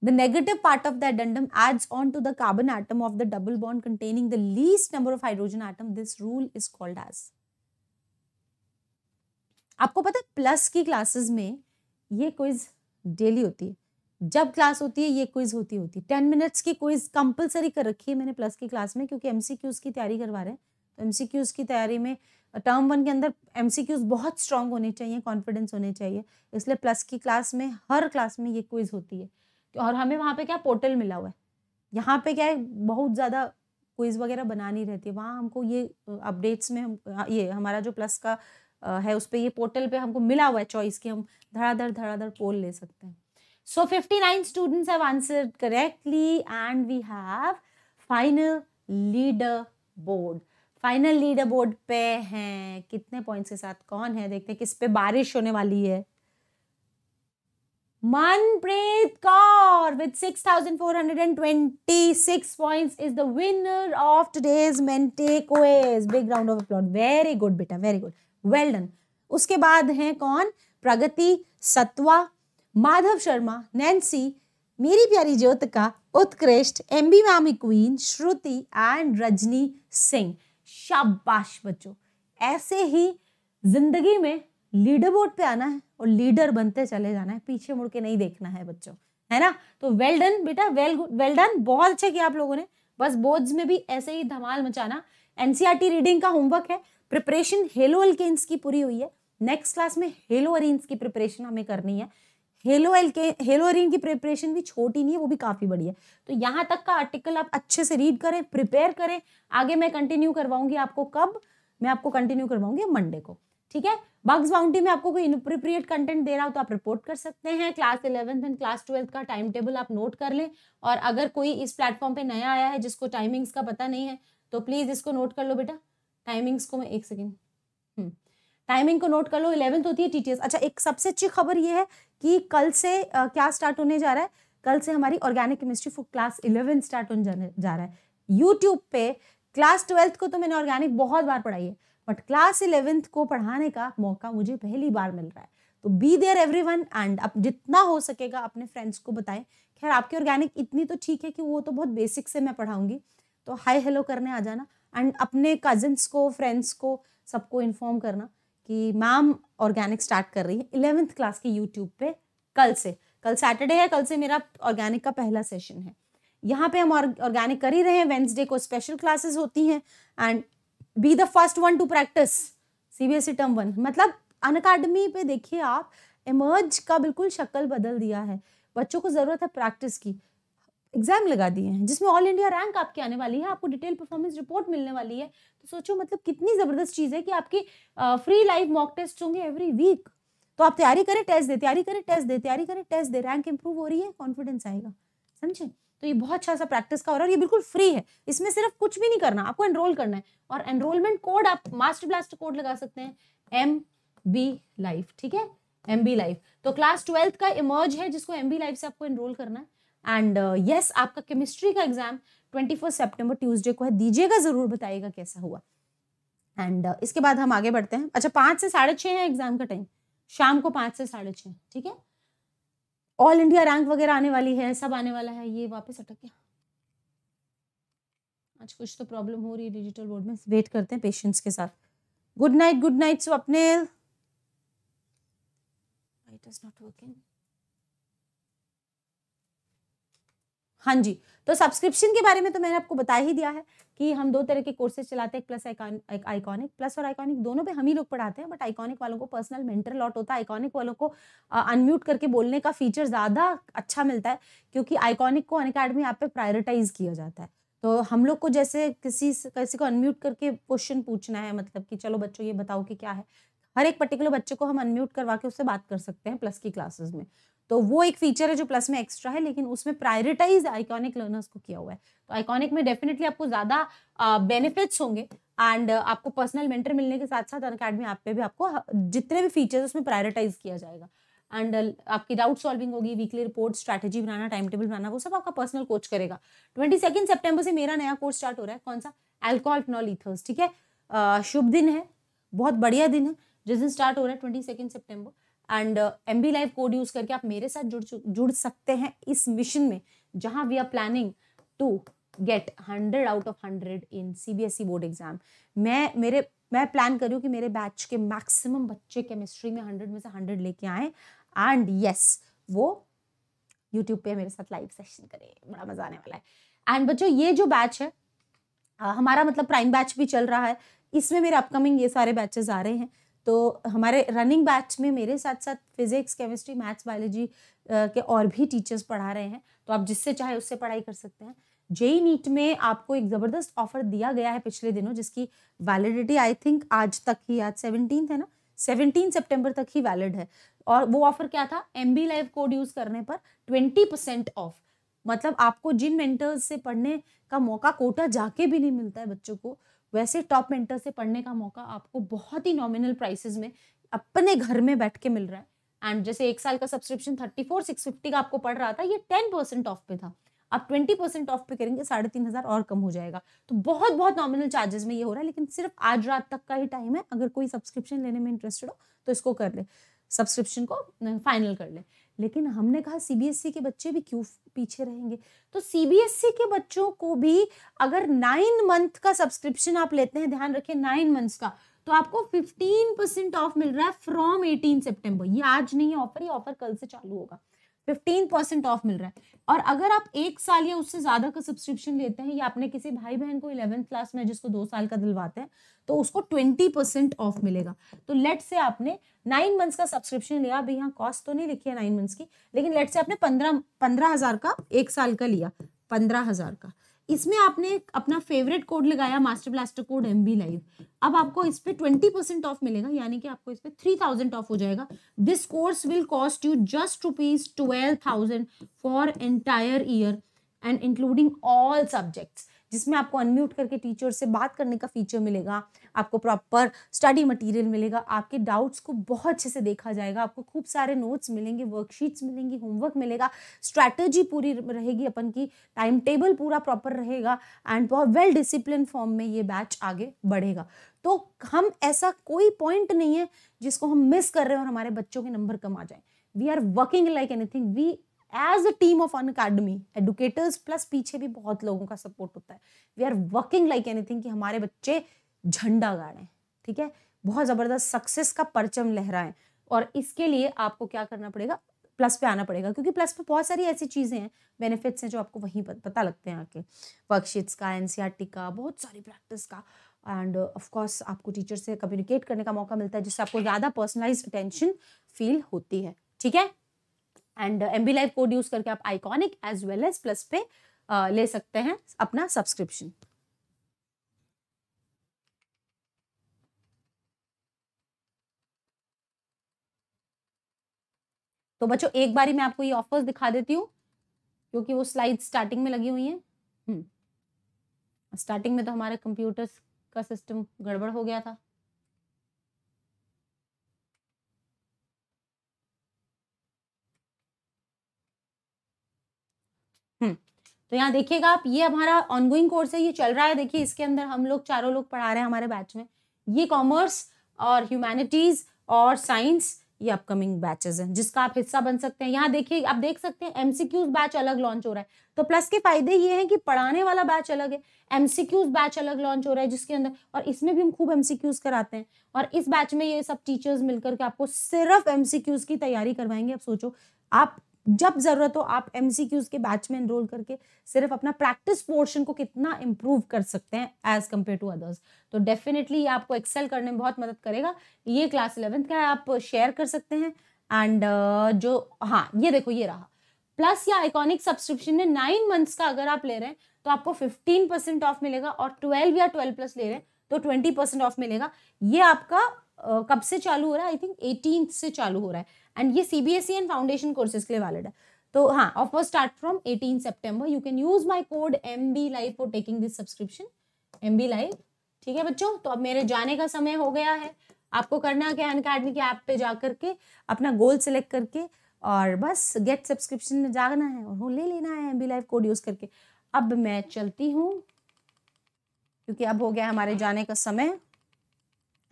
the negative part of the addendum adds on to the carbon atom of the double bond containing the least number of hydrogen atom this rule is called as आपको पता है plus की classes में ये quiz daily होती है जब class होती है ये क्विज होती होती है टेन मिनट्स की क्विज कंपलसरी कर रखी है मैंने प्लस की क्लास में क्योंकि एम की तैयारी करवा रहे हैं तो एम की तैयारी में टर्म वन के अंदर एम बहुत स्ट्रांग होने चाहिए कॉन्फिडेंस होने चाहिए इसलिए प्लस की क्लास में हर क्लास में ये क्विज होती है तो और हमें वहाँ पर क्या पोर्टल मिला हुआ है यहाँ पर क्या है बहुत ज़्यादा क्विज वगैरह बनानी रहती है वहाँ हमको ये अपडेट्स में हम ये हमारा जो प्लस का है उस पर ये पोर्टल पे हमको मिला हुआ है चॉइस कि हम धड़ाधड़ धड़ाधड़ पोल ले सकते हैं so fifty nine students have answer correctly and we have final leader board final leader board पे हैं कितने पॉइंट्स के साथ कौन है देखते हैं किस पे बारिश होने वाली है Manpreet Kaur with six thousand four hundred and twenty six point is the winner of today's Mente quiz. Big round of applause very good बेटा वेरी गुड वेल डन उसके बाद हैं कौन प्रगति सत्वा माधव शर्मा नैन्सी मेरी प्यारी ज्योत का उत्कृष्ट एम बी मामी क्वीन श्रुति एंड रजनी सिंह शाबाश बच्चों ऐसे ही जिंदगी में लीडर बोर्ड पे आना है और लीडर बनते चले जाना है पीछे मुड़ के नहीं देखना है बच्चों है ना तो वेल डन बेटा वेल वेल डन बहुत अच्छा किया आप लोगों ने बस बोर्ड्स में भी ऐसे ही धमाल मचाना एनसीआरटी रीडिंग e का होमवर्क है प्रिपरेशन हेलो एल्केन्स की पूरी हुई है नेक्स्ट क्लास में हेलो अरेन्स की प्रिपरेशन हमें करनी है हेलो एल्के हेलो अरेन की प्रिपरेशन भी छोटी नहीं है वो भी काफ़ी बड़ी है तो यहाँ तक का आर्टिकल आप अच्छे से रीड करें प्रिपेयर करें आगे मैं कंटिन्यू करवाऊंगी आपको कब मैं आपको कंटिन्यू करवाऊंगी मंडे को ठीक है बग्स बाउंड्री में आपको कोई इनप्रोप्रिएट कंटेंट दे रहा हो तो आप रिपोर्ट कर सकते हैं class eleventh and class twelfth का टाइम टेबल आप नोट कर लें और अगर कोई इस प्लेटफॉर्म पे नया आया है जिसको टाइमिंग्स का पता नहीं है तो प्लीज़ इसको नोट कर लो बेटा टाइमिंग्स को मैं एक सेकेंड टाइमिंग हम्म। को नोट कर लो इलेवेंथ होती है टीटीएस अच्छा एक सबसे अच्छी खबर ये है कि कल से आ, क्या स्टार्ट होने जा रहा है कल से हमारी organic chemistry for class eleven start होने जा रहा है यूट्यूब पे क्लास ट्वेल्थ को तो मैंने ऑर्गेनिक बहुत बार पढ़ाई है बट क्लास इलेवेंथ को पढ़ाने का मौका मुझे पहली बार मिल रहा है तो be there every one and आप जितना हो सकेगा अपने फ्रेंड्स को बताएं खैर आपकी ऑर्गेनिक इतनी तो ठीक है कि वो तो बहुत बेसिक से मैं पढ़ाऊंगी तो हाई हेलो करने आ जाना एंड अपने कजिन्स को फ्रेंड्स को सबको इन्फॉर्म करना कि मैम ऑर्गेनिक स्टार्ट कर रही है इलेवेंथ क्लास की यूट्यूब पे कल से कल सैटरडे है कल से मेरा ऑर्गेनिक का पहला सेशन है यहाँ पे हम ऑर्गेनिक कर ही रहे हैं वेंसडे को स्पेशल क्लासेस होती हैं and be the first one to practice C B S E term one मतलब अन अकाडमी पे देखिए आप इमर्ज का बिल्कुल शक्ल बदल दिया है बच्चों को ज़रूरत है प्रैक्टिस की एग्जाम लगा दिए हैं जिसमें ऑल इंडिया रैंक आपकी आने वाली है आपको डिटेल परफॉर्मेंस रिपोर्ट मिलने वाली है तो सोचो मतलब कितनी ज़बरदस्त चीज़ है कि आपकी फ्री लाइव मॉक टेस्ट होंगे एवरी वीक तो आप तैयारी करें टेस्ट दे तैयारी करें टेस्ट दे तैयारी करें टेस्ट दे रैंक इंप्रूव हो रही है कॉन्फिडेंस आएगा समझे तो ये बहुत अच्छा सा प्रैक्टिस का हो रहा है ये बिल्कुल फ्री है इसमें सिर्फ कुछ भी नहीं करना आपको एनरोल करना है और एनरोलमेंट कोड आप मास्टर ब्लास्ट कोड लगा सकते हैं एम बी लाइफ ठीक है एम बी लाइफ तो क्लास ट्वेल्थ का इमर्ज है जिसको एम बी लाइफ से आपको एनरोल करना है एंड यस uh, yes, आपका केमिस्ट्री का exam twenty first September Tuesday को है दीजिएगा ज़रूर बताइएगा कैसा हुआ एंड uh, इसके बाद हम आगे बढ़ते हैं अच्छा पाँच से साढ़े छः है एग्ज़ाम का टाइम शाम को पाँच से साढ़े छः ठीक है ऑल इंडिया रैंक वगैरह आने वाली है सब आने वाला है ये वापस अटक गया आज कुछ तो प्रॉब्लम हो रही है डिजिटल बोर्ड में वेट करते हैं पेशेंट्स के साथ good night good night so अपने इट इज़ नॉट वर्किंग हाँ जी तो सब्सक्रिप्शन के बारे में तो मैंने आपको बता ही दिया है कि हम दो तरह के कोर्सेज चलाते हैं प्लस आइकॉनिक प्लस और आइकॉनिक दोनों पे हम ही लोग पढ़ाते हैं बट आइकॉनिक वालों को पर्सनल मेंटर लॉट होता है आइकॉनिक वालों को अनम्यूट करके बोलने का फीचर ज़्यादा अच्छा मिलता है क्योंकि आइकॉनिक को अनकेडमी आप पे प्रायोरिटाइज किया जाता है तो हम लोग को जैसे किसी किसी को अनम्यूट करके क्वेश्चन पूछना है मतलब कि चलो बच्चों ये बताओ कि क्या है हर एक पर्टिकुलर बच्चे को हम अनम्यूट करवा के उससे बात कर सकते हैं प्लस की क्लासेज में तो वो एक फीचर है जो प्लस में एक्स्ट्रा है लेकिन उसमें प्रायोरिटाइज आइकॉनिक लर्नर्स को किया हुआ है तो आइकॉनिक में डेफिनेटली आपको ज़्यादा बेनिफिट्स होंगे एंड आपको पर्सनल मेंटर मिलने के साथ साथ अनकेडमी ऐप पे भी आपको जितने भी फीचर्स उसमें प्रायोरिटाइज किया जाएगा एंड आपकी डाउट सॉल्विंग होगी वीकली रिपोर्ट स्ट्रैटेजी बनाना टाइम टेबल बनाना वो सब आपका पर्सनल कोच करेगा ट्वेंटी सेकेंड सेप्टेम्बर से मेरा नया कोर्स स्टार्ट हो रहा है कौन सा एल्कोहल नॉल ठीक है शुभ दिन है बहुत बढ़िया दिन है जिस दिन स्टार्ट हो रहा है twenty second and M B live code use करके आप मेरे साथ जुड़ जुड़ सकते हैं इस मिशन में जहां we are planning to get hundred out of hundred in C B S E board exam मैं मेरे मैं प्लान कर रही हूँ कि मेरे बैच के मैक्सिमम बच्चे केमिस्ट्री में हंड्रेड में से हंड्रेड लेके आए एंड यस yes, वो यूट्यूब पे मेरे साथ लाइव सेशन करें बड़ा मज़ा आने वाला है एंड बच्चों ये जो बैच है हमारा मतलब प्राइम बैच भी चल रहा है इसमें मेरे अपकमिंग ये सारे बैचेस आ रहे हैं तो हमारे रनिंग बैच में मेरे साथ साथ फिजिक्स केमिस्ट्री मैथ्स बायोलॉजी के और भी टीचर्स पढ़ा रहे हैं तो आप जिससे चाहे उससे पढ़ाई कर सकते हैं जेई नीट में आपको एक ज़बरदस्त ऑफर दिया गया है पिछले दिनों जिसकी वैलिडिटी आई थिंक आज तक ही आज सेवनटीन है ना सेवनटीन सेप्टेम्बर तक ही वैलिड है और वो ऑफर क्या था M B live code use करने पर ट्वेंटी परसेंट ऑफ मतलब आपको जिन मेंटर्स से पढ़ने का मौका कोटा जाके भी नहीं मिलता है बच्चों को वैसे टॉप मेंटर से पढ़ने का मौका आपको बहुत ही नॉमिनल प्राइसेस में अपने घर में बैठ के मिल रहा है एंड जैसे एक साल का subscription thirty four six fifty का आपको पढ़ रहा था ये टेन परसेंट ऑफ पे था आप ट्वेंटी परसेंट ऑफ पे करेंगे साढ़े तीन हज़ार और कम हो जाएगा तो बहुत बहुत नॉमिनल चार्जेस में ये हो रहा है लेकिन सिर्फ आज रात तक का ही टाइम है अगर कोई सब्सक्रिप्शन लेने में इंटरेस्टेड हो तो इसको कर ले सब्सक्रिप्शन को फाइनल कर ले लेकिन हमने कहा सीबीएसई e के बच्चे भी क्यों पीछे रहेंगे तो सीबीएसई e के बच्चों को भी अगर नाइन मंथ का सब्सक्रिप्शन आप लेते हैं ध्यान रखें नाइन मंथ्स का तो आपको फिफ्टीन परसेंट ऑफ मिल रहा है फ्रॉम एटीन सेप्टेम्बर ये आज नहीं ऑफर ये ऑफर कल से चालू होगा फिफ्टीन परसेंट ऑफ मिल रहा है और अगर आप एक साल या उससे ज़्यादा का सब्सक्रिप्शन लेते हैं या आपने किसी भाई बहन को इलेवेंथ क्लास में जिसको दो साल का दिलवाते हैं तो उसको ट्वेंटी परसेंट ऑफ मिलेगा तो लेट से आपने नाइन मंथ्स का सब्सक्रिप्शन लिया अभी यहाँ कॉस्ट तो नहीं लिखी है नाइन मंथ्स की लेकिन लेट से आपने पंद्रह पंद्रह का एक साल का लिया पंद्रह का इसमें आपने अपना फेवरेट कोड लगाया master blaster code M B live अब आपको इस पर ट्वेंटी परसेंट ऑफ मिलेगा यानी कि आपको इस पर थ्री थाउजेंड ऑफ हो जाएगा this course will cost you just rupees twelve thousand for entire year and including all subjects जिसमें आपको अनम्यूट करके टीचर से बात करने का फीचर मिलेगा आपको प्रॉपर स्टडी मटेरियल मिलेगा आपके डाउट्स को बहुत अच्छे से देखा जाएगा आपको खूब सारे नोट्स मिलेंगे वर्कशीट्स मिलेंगी होमवर्क मिलेगा स्ट्रैटेजी पूरी रहेगी अपन की टाइम टेबल पूरा प्रॉपर रहेगा एंड बहुत वेल डिसिप्लिन फॉर्म में ये बैच आगे बढ़ेगा तो हम ऐसा कोई पॉइंट नहीं है जिसको हम मिस कर रहे हैं और हमारे बच्चों के नंबर कम आ जाए we are working like anything we as a team of Unacademy educators plus पीछे भी बहुत लोगों का सपोर्ट होता है we are working like anything कि हमारे बच्चे झंडा गाड़ें ठीक है बहुत ज़बरदस्त सक्सेस का परचम लहराएं और इसके लिए आपको क्या करना पड़ेगा प्लस पे आना पड़ेगा क्योंकि प्लस पे बहुत सारी ऐसी चीज़ें हैं बेनिफिट्स हैं जो आपको वहीं पता लगते हैं आके वर्कशीट्स का एन e का बहुत सारी प्रैक्टिस का एंड ऑफकोर्स आपको टीचर से कम्युनिकेट करने का मौका मिलता है जिससे आपको ज़्यादा पर्सनलाइज अटेंशन फील होती है ठीक है and M B live code use करके आप iconic as well as plus पे uh, ले सकते हैं अपना सब्सक्रिप्शन तो बच्चों एक बारी मैं आपको ये ऑफर्स दिखा देती हूँ क्योंकि वो स्लाइड स्टार्टिंग में लगी हुई है स्टार्टिंग हम्म। में तो हमारे कंप्यूटर्स का सिस्टम गड़बड़ हो गया था हम्म तो यहाँ देखिएगा आप ये हमारा ऑनगोइंग कोर्स है ये चल रहा है देखिए इसके अंदर हम लोग चारों लोग पढ़ा रहे हैं हमारे बैच में ये कॉमर्स और ह्यूमैनिटीज और साइंस ये अपकमिंग बैचेस हैं जिसका आप हिस्सा बन सकते हैं यहाँ देखिए आप देख सकते हैं एमसीक्यूज बैच अलग लॉन्च हो रहा है तो प्लस के फायदे ये हैं कि पढ़ाने वाला बैच अलग है एमसीक्यूज बैच अलग लॉन्च हो रहा है जिसके अंदर और इसमें भी हम खूब एमसीक्यूज कराते हैं और इस बैच में ये सब टीचर्स मिलकर के आपको सिर्फ एमसीक्यूज की तैयारी करवाएंगे आप सोचो आप जब ज़रूरत हो आप एम के बैच में एनरोल करके सिर्फ अपना प्रैक्टिस पोर्शन को कितना इम्प्रूव कर सकते हैं एज कम्पेयर टू अदर्स तो डेफिनेटली आपको एक्सेल करने में बहुत मदद करेगा ये क्लास इलेवेंथ का है आप शेयर कर सकते हैं एंड uh, जो हाँ ये देखो ये रहा प्लस या आइकॉनिक सब्सक्रिप्शन में नाइन मंथ्स का अगर आप ले रहे हैं तो आपको फिफ्टीन परसेंट ऑफ मिलेगा और ट्वेल्व या ट्वेल्व प्लस ले रहे हैं तो ट्वेंटी परसेंट ऑफ मिलेगा ये आपका कब से चालू हो रहा है आई थिंक एटीन से चालू हो रहा है एंड ये C B S E and foundation courses के लिए वैलिड है तो हाँ offer start from eighteen September you can use my code M B live for taking this subscription M B live ठीक है बच्चों तो अब मेरे जाने का समय हो गया है आपको करना क्या अन अकेडमी के ऐप पे जा करके अपना गोल सेलेक्ट करके और बस गेट सब्सक्रिप्शन में जागना है और वो ले लेना है M B live code use करके अब मैं चलती हूँ क्योंकि अब हो गया हमारे जाने का समय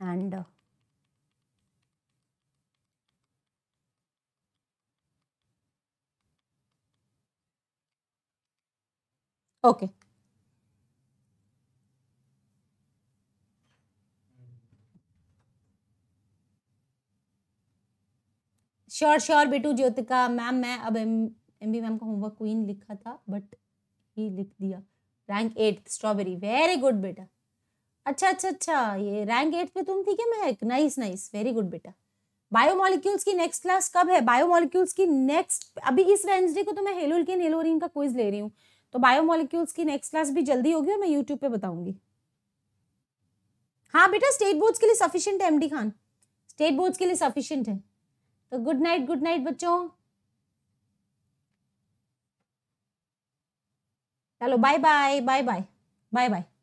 एंड ओके श्योर श्योर बेटू ज्योतिका मैम मैं अब एम एम बी मैम का होमवर्क क्वीन लिखा था बट ही लिख दिया rank at strawberry very good बेटा अच्छा अच्छा अच्छा ये रैंक एट पे तुम थी क्या Mahak nice nice very good बेटा बायो मॉलिक्यूल्स की नेक्स्ट क्लास कब है बायो मॉलिक्यूल्स की नेक्स्ट अभी इस वेंसडे को तो मैं हेलोल के हेलोरिन का क्विज ले रही हूँ तो बायोमोलिक्यूल्स की नेक्स्ट क्लास भी जल्दी होगी और मैं यूट्यूब पे बताऊंगी हाँ बेटा स्टेट बोर्ड्स के लिए सफिशियंट है एमडी खान स्टेट बोर्ड्स के लिए सफिशियंट है तो गुड नाइट गुड नाइट बच्चों चलो bye bye bye bye bye bye